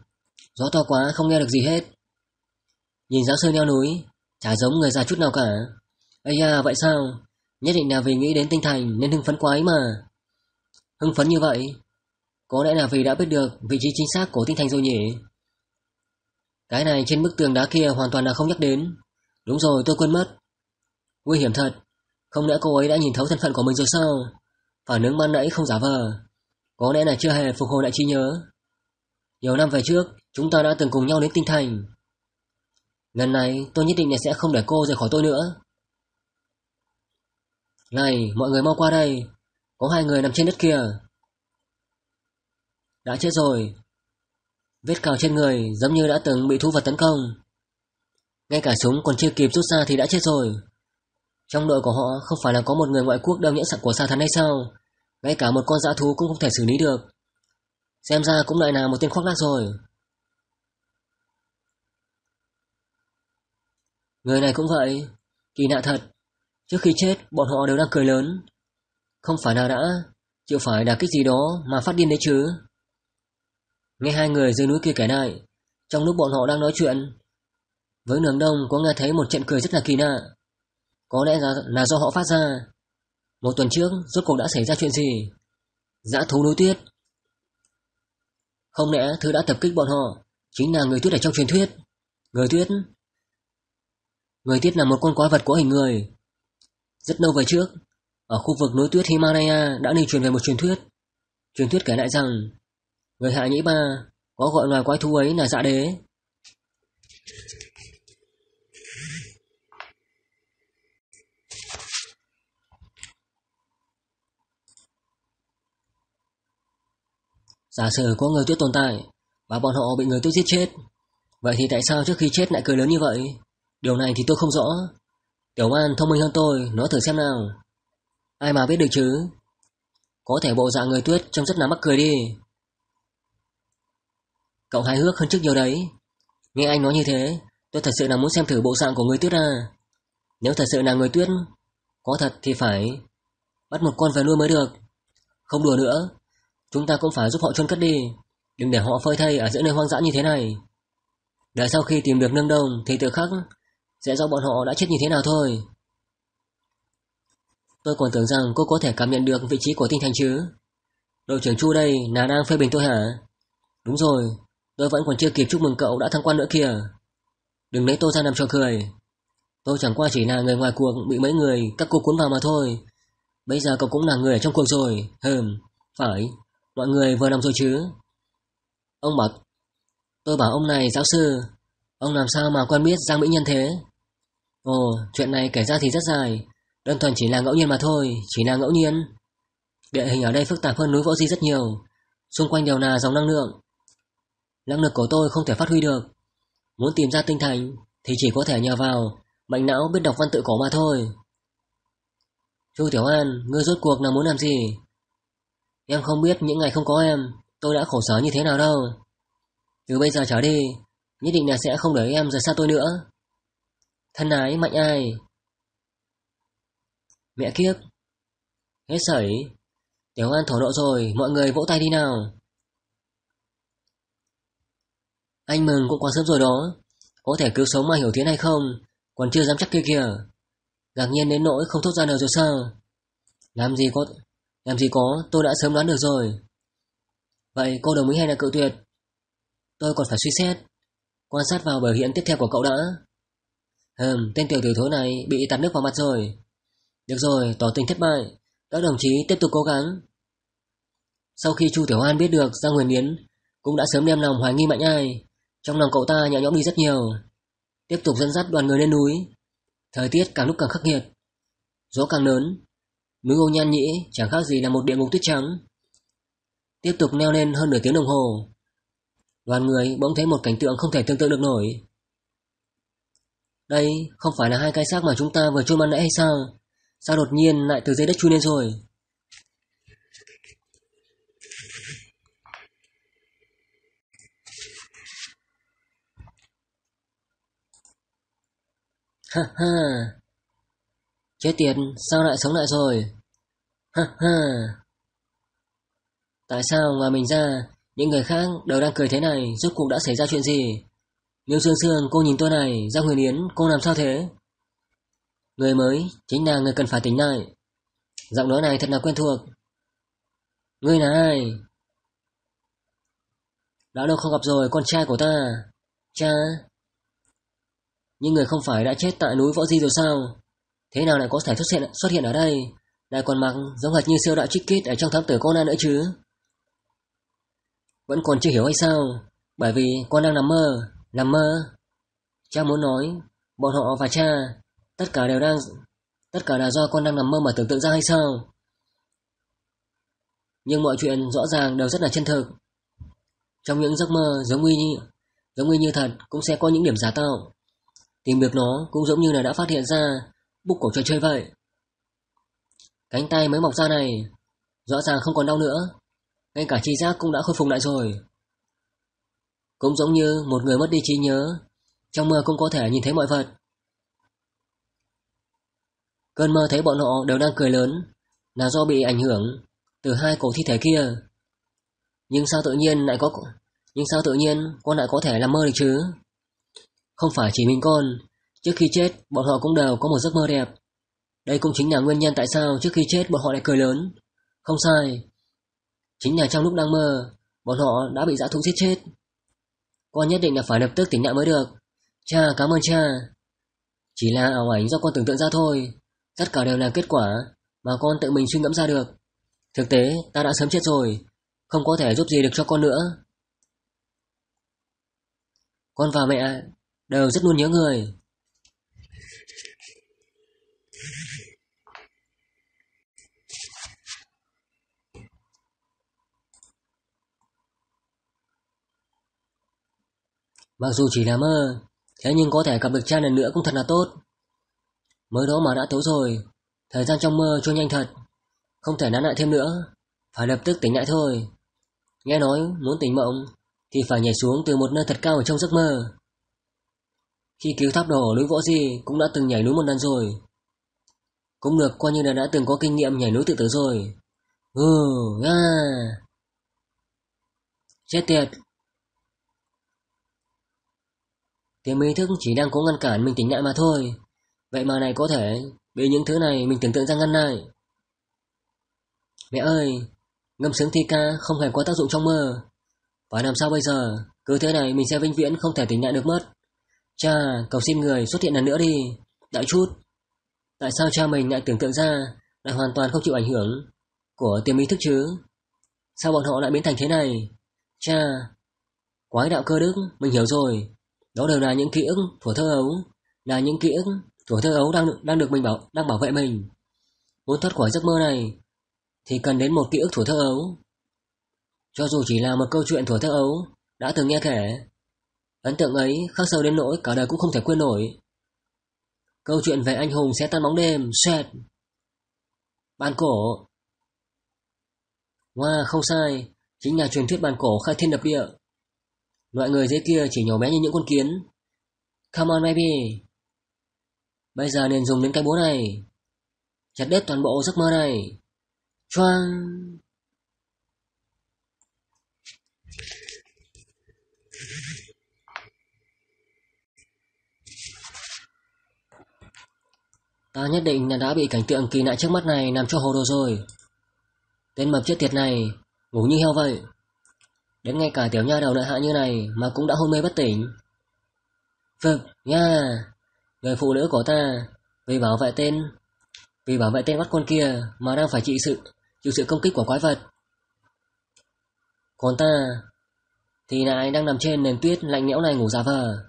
Speaker 1: Gió to quá không nghe được gì hết Nhìn giáo sư leo núi Chả giống người già chút nào cả Ây à vậy sao Nhất định là vì nghĩ đến tinh thành nên hưng phấn quá ấy mà Hưng phấn như vậy Có lẽ là vì đã biết được vị trí chính xác của tinh thành rồi nhỉ Cái này trên bức tường đá kia hoàn toàn là không nhắc đến Đúng rồi tôi quên mất Nguy hiểm thật không lẽ cô ấy đã nhìn thấu thân phận của mình rồi sao? Phản ứng ban nãy không giả vờ. Có lẽ là chưa hề phục hồi lại trí nhớ. Nhiều năm về trước, chúng ta đã từng cùng nhau đến tinh thành. Lần này, tôi nhất định là sẽ không để cô rời khỏi tôi nữa. Này, mọi người mau qua đây. Có hai người nằm trên đất kia. Đã chết rồi. Vết cào trên người giống như đã từng bị thú vật tấn công. Ngay cả súng còn chưa kịp rút ra thì đã chết rồi. Trong đội của họ không phải là có một người ngoại quốc đeo nhẫn sẵn của sa thần hay sao? Ngay cả một con dã thú cũng không thể xử lý được. Xem ra cũng lại là một tên khoác lác rồi. Người này cũng vậy, kỳ nạ thật. Trước khi chết, bọn họ đều đang cười lớn. Không phải nào đã, chịu phải đả kích gì đó mà phát điên đấy chứ. Nghe hai người dưới núi kia kể lại, trong lúc bọn họ đang nói chuyện, với nướng đông có nghe thấy một trận cười rất là kỳ lạ. Có lẽ là, là do họ phát ra Một tuần trước rốt cuộc đã xảy ra chuyện gì Dã thú núi tuyết Không lẽ thứ đã tập kích bọn họ Chính là người tuyết ở trong truyền thuyết Người tuyết Người tuyết là một con quái vật có hình người Rất lâu về trước Ở khu vực núi tuyết Himalaya Đã lưu truyền về một truyền thuyết Truyền thuyết kể lại rằng Người hạ nhĩ ba Có gọi loài quái thú ấy là dạ đế Giả sử có người tuyết tồn tại Và bọn họ bị người tuyết giết chết Vậy thì tại sao trước khi chết lại cười lớn như vậy Điều này thì tôi không rõ Tiểu An thông minh hơn tôi Nói thử xem nào Ai mà biết được chứ Có thể bộ dạng người tuyết trông rất là mắc cười đi Cậu hài hước hơn trước nhiều đấy Nghe anh nói như thế Tôi thật sự là muốn xem thử bộ dạng của người tuyết à Nếu thật sự là người tuyết Có thật thì phải Bắt một con về nuôi mới được Không đùa nữa Chúng ta cũng phải giúp họ chôn cất đi Đừng để họ phơi thây ở giữa nơi hoang dã như thế này Đợi sau khi tìm được nương đồng Thì tự khắc Sẽ do bọn họ đã chết như thế nào thôi Tôi còn tưởng rằng cô có thể cảm nhận được vị trí của tinh thành chứ Đội trưởng Chu đây là đang phê bình tôi hả Đúng rồi Tôi vẫn còn chưa kịp chúc mừng cậu đã thăng quan nữa kìa Đừng lấy tôi ra làm trò cười Tôi chẳng qua chỉ là người ngoài cuộc Bị mấy người các cô cuốn vào mà thôi Bây giờ cậu cũng là người ở trong cuộc rồi Hừm, phải Mọi người vừa nằm rồi chứ? Ông bảo Tôi bảo ông này giáo sư Ông làm sao mà quen biết Giang Mỹ Nhân thế? Ồ, chuyện này kể ra thì rất dài Đơn thuần chỉ là ngẫu nhiên mà thôi Chỉ là ngẫu nhiên Địa hình ở đây phức tạp hơn núi Võ Di rất nhiều Xung quanh đều là dòng năng lượng Năng lực của tôi không thể phát huy được Muốn tìm ra tinh thành Thì chỉ có thể nhờ vào Mạnh não biết đọc văn tự cổ mà thôi Chu Tiểu An, ngươi rốt cuộc là muốn làm gì? Em không biết những ngày không có em, tôi đã khổ sở như thế nào đâu. Từ bây giờ trở đi, nhất định là sẽ không để em rời xa tôi nữa. Thân ái mạnh ai? Mẹ kiếp. Hết sẩy. Tiểu An thổ nộ rồi, mọi người vỗ tay đi nào. Anh mừng cũng quá sớm rồi đó. Có thể cứu sống mà hiểu tiến hay không, còn chưa dám chắc kia kìa. Ngạc nhiên đến nỗi không thốt ra được rồi sao? Làm gì có làm gì có, tôi đã sớm đoán được rồi. Vậy cô đồng ý hay là cự tuyệt? Tôi còn phải suy xét. Quan sát vào biểu hiện tiếp theo của cậu đã. Hừm, tên tiểu tử thối này bị tạt nước vào mặt rồi. Được rồi, tỏ tình thất bại. Các đồng chí tiếp tục cố gắng. Sau khi Chu Tiểu An biết được Giang Huyền Yến cũng đã sớm đem lòng hoài nghi mạnh ai, trong lòng cậu ta nhẹ nhõm đi rất nhiều. Tiếp tục dẫn dắt đoàn người lên núi. Thời tiết càng lúc càng khắc nghiệt, gió càng lớn, Núi Ô Nhan Nhĩ chẳng khác gì là một địa ngục tuyết trắng. Tiếp tục leo lên hơn nửa tiếng đồng hồ. Đoàn người bỗng thấy một cảnh tượng không thể tương tự được nổi. Đây không phải là hai cái xác mà chúng ta vừa chôn ban nãy hay sao? Sao đột nhiên lại từ dưới đất chui lên rồi? Ha ha! Chết tiệt, sao lại sống lại rồi? Ha ha. Tại sao ngoài mình ra, những người khác đều đang cười thế này, rốt cuộc đã xảy ra chuyện gì? Miêu Sương Sương, cô nhìn tôi này, ra người Yến, cô làm sao thế? Người mới, chính là người cần phải tỉnh lại. Giọng nói này thật là quen thuộc. Ngươi là ai? Đã lâu không gặp rồi, con trai của ta. Cha. Những người không phải đã chết tại núi Võ Di rồi sao? Thế nào lại có thể xuất hiện, xuất hiện ở đây? Đại còn mặc giống hệt như siêu đạo trích kết ở trong thám tử Conan nữa chứ. Vẫn còn chưa hiểu hay sao? Bởi vì con đang nằm mơ, nằm mơ. Cha muốn nói, bọn họ và cha, tất cả đều đang... Tất cả là do con đang nằm mơ mà tưởng tượng ra hay sao? Nhưng mọi chuyện rõ ràng đều rất là chân thực. Trong những giấc mơ giống như, giống như như thật cũng sẽ có những điểm giả tạo. Tìm được nó cũng giống như là đã phát hiện ra bút cổ trò chơi vậy. Cánh tay mới mọc ra này, rõ ràng không còn đau nữa. Ngay cả chi giác cũng đã khôi phục lại rồi. Cũng giống như một người mất đi trí nhớ, trong mơ cũng có thể nhìn thấy mọi vật. Cơn mơ thấy bọn họ đều đang cười lớn, là do bị ảnh hưởng từ hai cổ thi thể kia. Nhưng sao tự nhiên lại có nhưng sao tự nhiên con lại có thể làm mơ được chứ? Không phải chỉ mình con, trước khi chết bọn họ cũng đều có một giấc mơ đẹp. Đây cũng chính là nguyên nhân tại sao trước khi chết bọn họ lại cười lớn. Không sai. Chính là trong lúc đang mơ, bọn họ đã bị dã thú giết chết. Con nhất định là phải lập tức tỉnh lại mới được. Cha cảm ơn cha. Chỉ là ảo ảnh do con tưởng tượng ra thôi. Tất cả đều là kết quả mà con tự mình suy ngẫm ra được. Thực tế, ta đã sớm chết rồi. Không có thể giúp gì được cho con nữa. Con và mẹ đều rất luôn nhớ người. Mặc dù chỉ là mơ, thế nhưng có thể gặp được cha lần nữa cũng thật là tốt. Mới đó mà đã tối rồi, thời gian trong mơ trôi nhanh thật, không thể nán lại thêm nữa, phải lập tức tỉnh lại thôi. Nghe nói muốn tỉnh mộng thì phải nhảy xuống từ một nơi thật cao ở trong giấc mơ. Khi cứu tháp đổ núi võ di cũng đã từng nhảy núi một lần rồi. Cũng được coi như là đã từng có kinh nghiệm nhảy núi tự tử rồi. Ừ, à. Chết tiệt, tiềm mê thức chỉ đang cố ngăn cản mình tỉnh lại mà thôi. Vậy mà này có thể bị những thứ này mình tưởng tượng ra ngăn lại. Mẹ ơi, ngâm sướng thi ca không hề có tác dụng trong mơ. phải làm sao bây giờ, cứ thế này mình sẽ vĩnh viễn không thể tỉnh lại được mất. Cha, cầu xin người xuất hiện lần nữa đi. đợi chút. Tại sao cha mình lại tưởng tượng ra, lại hoàn toàn không chịu ảnh hưởng của tiềm ý thức chứ? Sao bọn họ lại biến thành thế này? Cha, quái đạo cơ đức, mình hiểu rồi. Đó đều là những ký ức thuở thơ ấu, là những ký ức thuở thơ ấu đang đang được mình bảo đang bảo vệ mình. Muốn thoát khỏi giấc mơ này thì cần đến một ký ức thuở thơ ấu. Cho dù chỉ là một câu chuyện thuở thơ ấu đã từng nghe kể, ấn tượng ấy khắc sâu đến nỗi cả đời cũng không thể quên nổi. Câu chuyện về anh hùng sẽ tan bóng đêm, xẹt. Bàn cổ. Wow, không sai, chính là truyền thuyết bàn cổ khai thiên đập địa Loại người dưới kia chỉ nhỏ bé như những con kiến. Come on baby. Bây giờ nên dùng đến cái búa này. Chặt đứt toàn bộ giấc mơ này. Choang. Ta nhất định là đã bị cảnh tượng kỳ lạ trước mắt này làm cho hồ đồ rồi. Tên mập chết tiệt này, ngủ như heo vậy. Đến ngay cả tiểu nha đầu đại hạ như này mà cũng đã hôn mê bất tỉnh. Vâng, nha, người phụ nữ của ta, vì bảo vệ tên, vì bảo vệ tên bắt con kia mà đang phải chịu sự, chịu sự công kích của quái vật. Còn ta, thì lại đang nằm trên nền tuyết lạnh lẽo này ngủ giả vờ.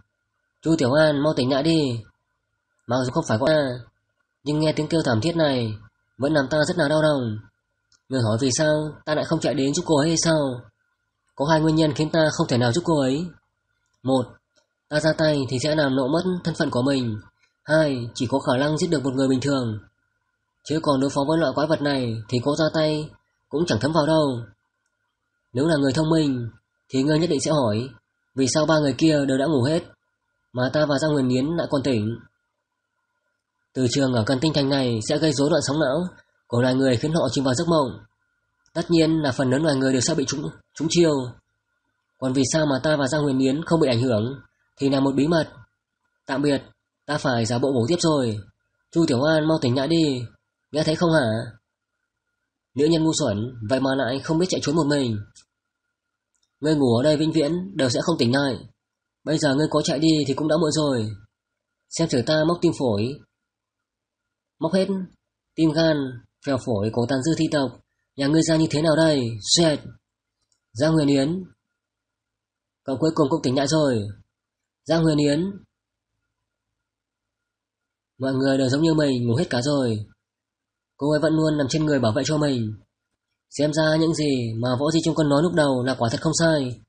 Speaker 1: Chu Tiểu An mau tỉnh lại đi. Mặc dù không phải có ta, nhưng nghe tiếng kêu thảm thiết này vẫn làm ta rất là đau lòng. Người hỏi vì sao ta lại không chạy đến giúp cô ấy hay sao? Có hai nguyên nhân khiến ta không thể nào giúp cô ấy. Một, ta ra tay thì sẽ làm lộ mất thân phận của mình. Hai, chỉ có khả năng giết được một người bình thường. Chứ còn đối phó với loại quái vật này thì cô ra tay cũng chẳng thấm vào đâu. Nếu là người thông minh thì ngươi nhất định sẽ hỏi vì sao ba người kia đều đã ngủ hết mà ta và Giang Nguyên Niến lại còn tỉnh. Từ trường ở căn tinh thành này sẽ gây rối loạn sóng não của loài người khiến họ chìm vào giấc mộng. Tất nhiên là phần lớn loài người đều sẽ bị trúng, trúng chiêu. Còn vì sao mà ta và Giang Huyền Miến không bị ảnh hưởng thì là một bí mật. Tạm biệt, ta phải giả bộ ngủ tiếp rồi. Chu Tiểu An mau tỉnh lại đi, nghe thấy không hả? Nữ nhân ngu xuẩn, vậy mà lại không biết chạy trốn một mình. Ngươi ngủ ở đây vĩnh viễn đều sẽ không tỉnh lại. Bây giờ ngươi có chạy đi thì cũng đã muộn rồi. Xem thử ta móc tim phổi. Móc hết, tim gan, phèo phổi của tàn dư thi tộc, Nhà ngươi ra như thế nào đây? Xẹt! Giang Huyền Yến! Cậu cuối cùng cũng tỉnh lại rồi. Giang Huyền Yến! Mọi người đều giống như mình, ngủ hết cả rồi. Cô ấy vẫn luôn nằm trên người bảo vệ cho mình. Xem ra những gì mà Võ Di Trung Quân nói lúc đầu là quả thật không sai.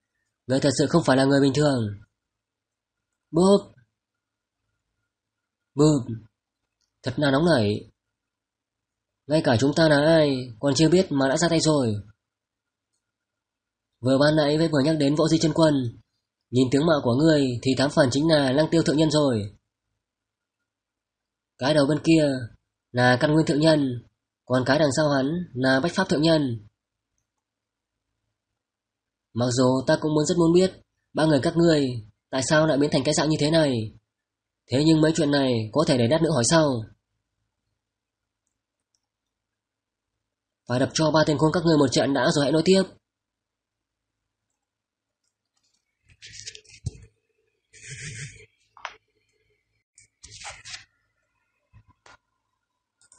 Speaker 1: Người thật sự không phải là người bình thường. Bốp! Bụp! Thật là nóng nảy. Ngay cả chúng ta là ai Còn chưa biết mà đã ra tay rồi Vừa ban nãy với vừa nhắc đến võ di chân quân Nhìn tướng mạo của người Thì tám phần chính là lăng tiêu thượng nhân rồi Cái đầu bên kia Là căn nguyên thượng nhân Còn cái đằng sau hắn Là bách pháp thượng nhân Mặc dù ta cũng muốn rất muốn biết Ba người các ngươi Tại sao lại biến thành cái dạng như thế này Thế nhưng mấy chuyện này Có thể để đắt nữa hỏi sau Và đập cho ba tên khốn các người một trận đã rồi hãy nói tiếp.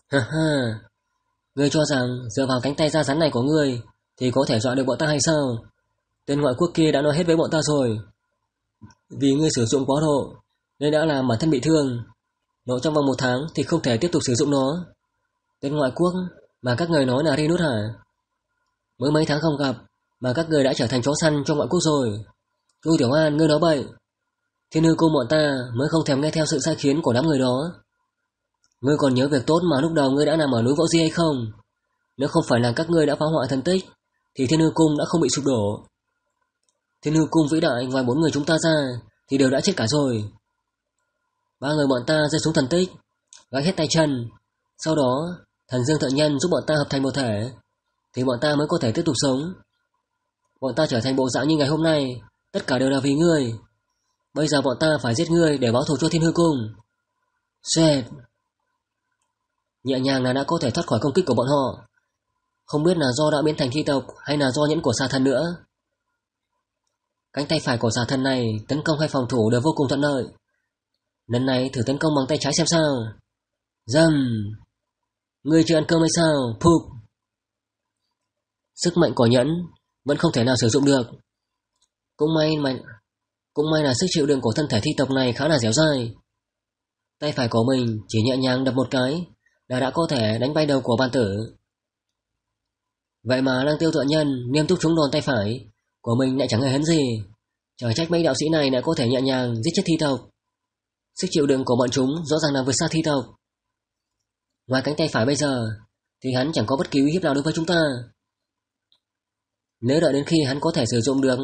Speaker 1: Ha ha, ngươi cho rằng dựa vào cánh tay da rắn này của ngươi thì có thể dọa được bọn ta hay sao? Tên ngoại quốc kia đã nói hết với bọn ta rồi. Vì ngươi sử dụng quá độ nên đã làm bản thân bị thương. Nó trong vòng một tháng thì không thể tiếp tục sử dụng nó. Tên ngoại quốc mà các người nói là Rinus hả? Mới mấy tháng không gặp mà các người đã trở thành chó săn trong ngoại quốc rồi. Chu Tiểu An, ngươi nói bậy. Thiên hư cô bọn ta mới không thèm nghe theo sự sai khiến của đám người đó. Ngươi còn nhớ việc tốt mà lúc đầu ngươi đã làm ở núi Võ Di hay không? Nếu không phải là các ngươi đã phá hoại thần tích, thì Thiên hư cung đã không bị sụp đổ. Thiên hư cung vĩ đại ngoài bốn người chúng ta ra, thì đều đã chết cả rồi. Ba người bọn ta rơi xuống thần tích, gãy hết tay chân. Sau đó, Thần dương thượng nhân giúp bọn ta hợp thành một thể Thì bọn ta mới có thể tiếp tục sống Bọn ta trở thành bộ dạng như ngày hôm nay Tất cả đều là vì ngươi Bây giờ bọn ta phải giết ngươi để báo thù cho thiên hư cung Xẹt Nhẹ nhàng là đã có thể thoát khỏi công kích của bọn họ Không biết là do đã biến thành thi tộc Hay là do nhẫn của xà thần nữa Cánh tay phải của xà thần này Tấn công hay phòng thủ đều vô cùng thuận lợi Lần này thử tấn công bằng tay trái xem sao Dầm Ngươi chưa ăn cơm hay sao? Phục! Sức mạnh của nhẫn vẫn không thể nào sử dụng được. Cũng may mà cũng may là sức chịu đựng của thân thể thi tộc này khá là dẻo dai. Tay phải của mình chỉ nhẹ nhàng đập một cái là đã có thể đánh bay đầu của ban tử. Vậy mà lăng tiêu tự nhân nghiêm túc trúng đòn tay phải của mình lại chẳng hề hấn gì. Trời trách mấy đạo sĩ này đã có thể nhẹ nhàng giết chết thi tộc. Sức chịu đựng của bọn chúng rõ ràng là vượt xa thi tộc. Ngoài cánh tay phải bây giờ Thì hắn chẳng có bất kỳ uy hiếp nào đối với chúng ta Nếu đợi đến khi hắn có thể sử dụng được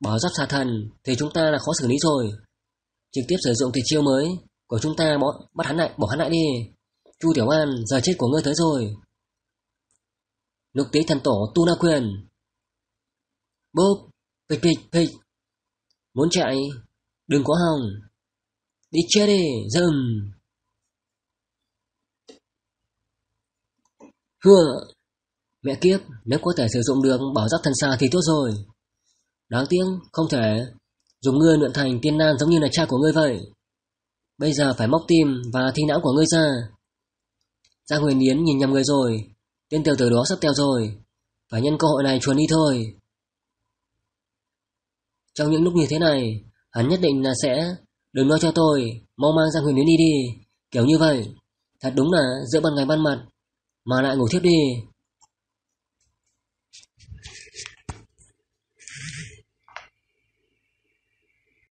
Speaker 1: bỏ giáp xà thần Thì chúng ta là khó xử lý rồi Trực tiếp sử dụng thì chiêu mới Của chúng ta bỏ, bắt hắn lại bỏ hắn lại đi Chu Tiểu An giờ chết của ngươi tới rồi Lục tí thần tổ tu na quyền Bốp Phịch phịch phịch Muốn chạy Đừng có hòng Đi chết đi Dừng Hừa! Mẹ kiếp, nếu có thể sử dụng được bảo giáp thần xà thì tốt rồi. Đáng tiếc, không thể. Dùng ngươi luyện thành tiên nan giống như là cha của ngươi vậy. Bây giờ phải móc tim và thi não của ngươi ra. Giang Huyền Yến nhìn nhầm người rồi. Tên tiểu tử đó sắp teo rồi. Phải nhân cơ hội này chuồn đi thôi. Trong những lúc như thế này, hắn nhất định là sẽ... Đừng nói cho tôi, mau mang Giang Huyền Yến đi đi. Kiểu như vậy, thật đúng là giữa ban ngày ban mặt mà lại ngủ thiếp đi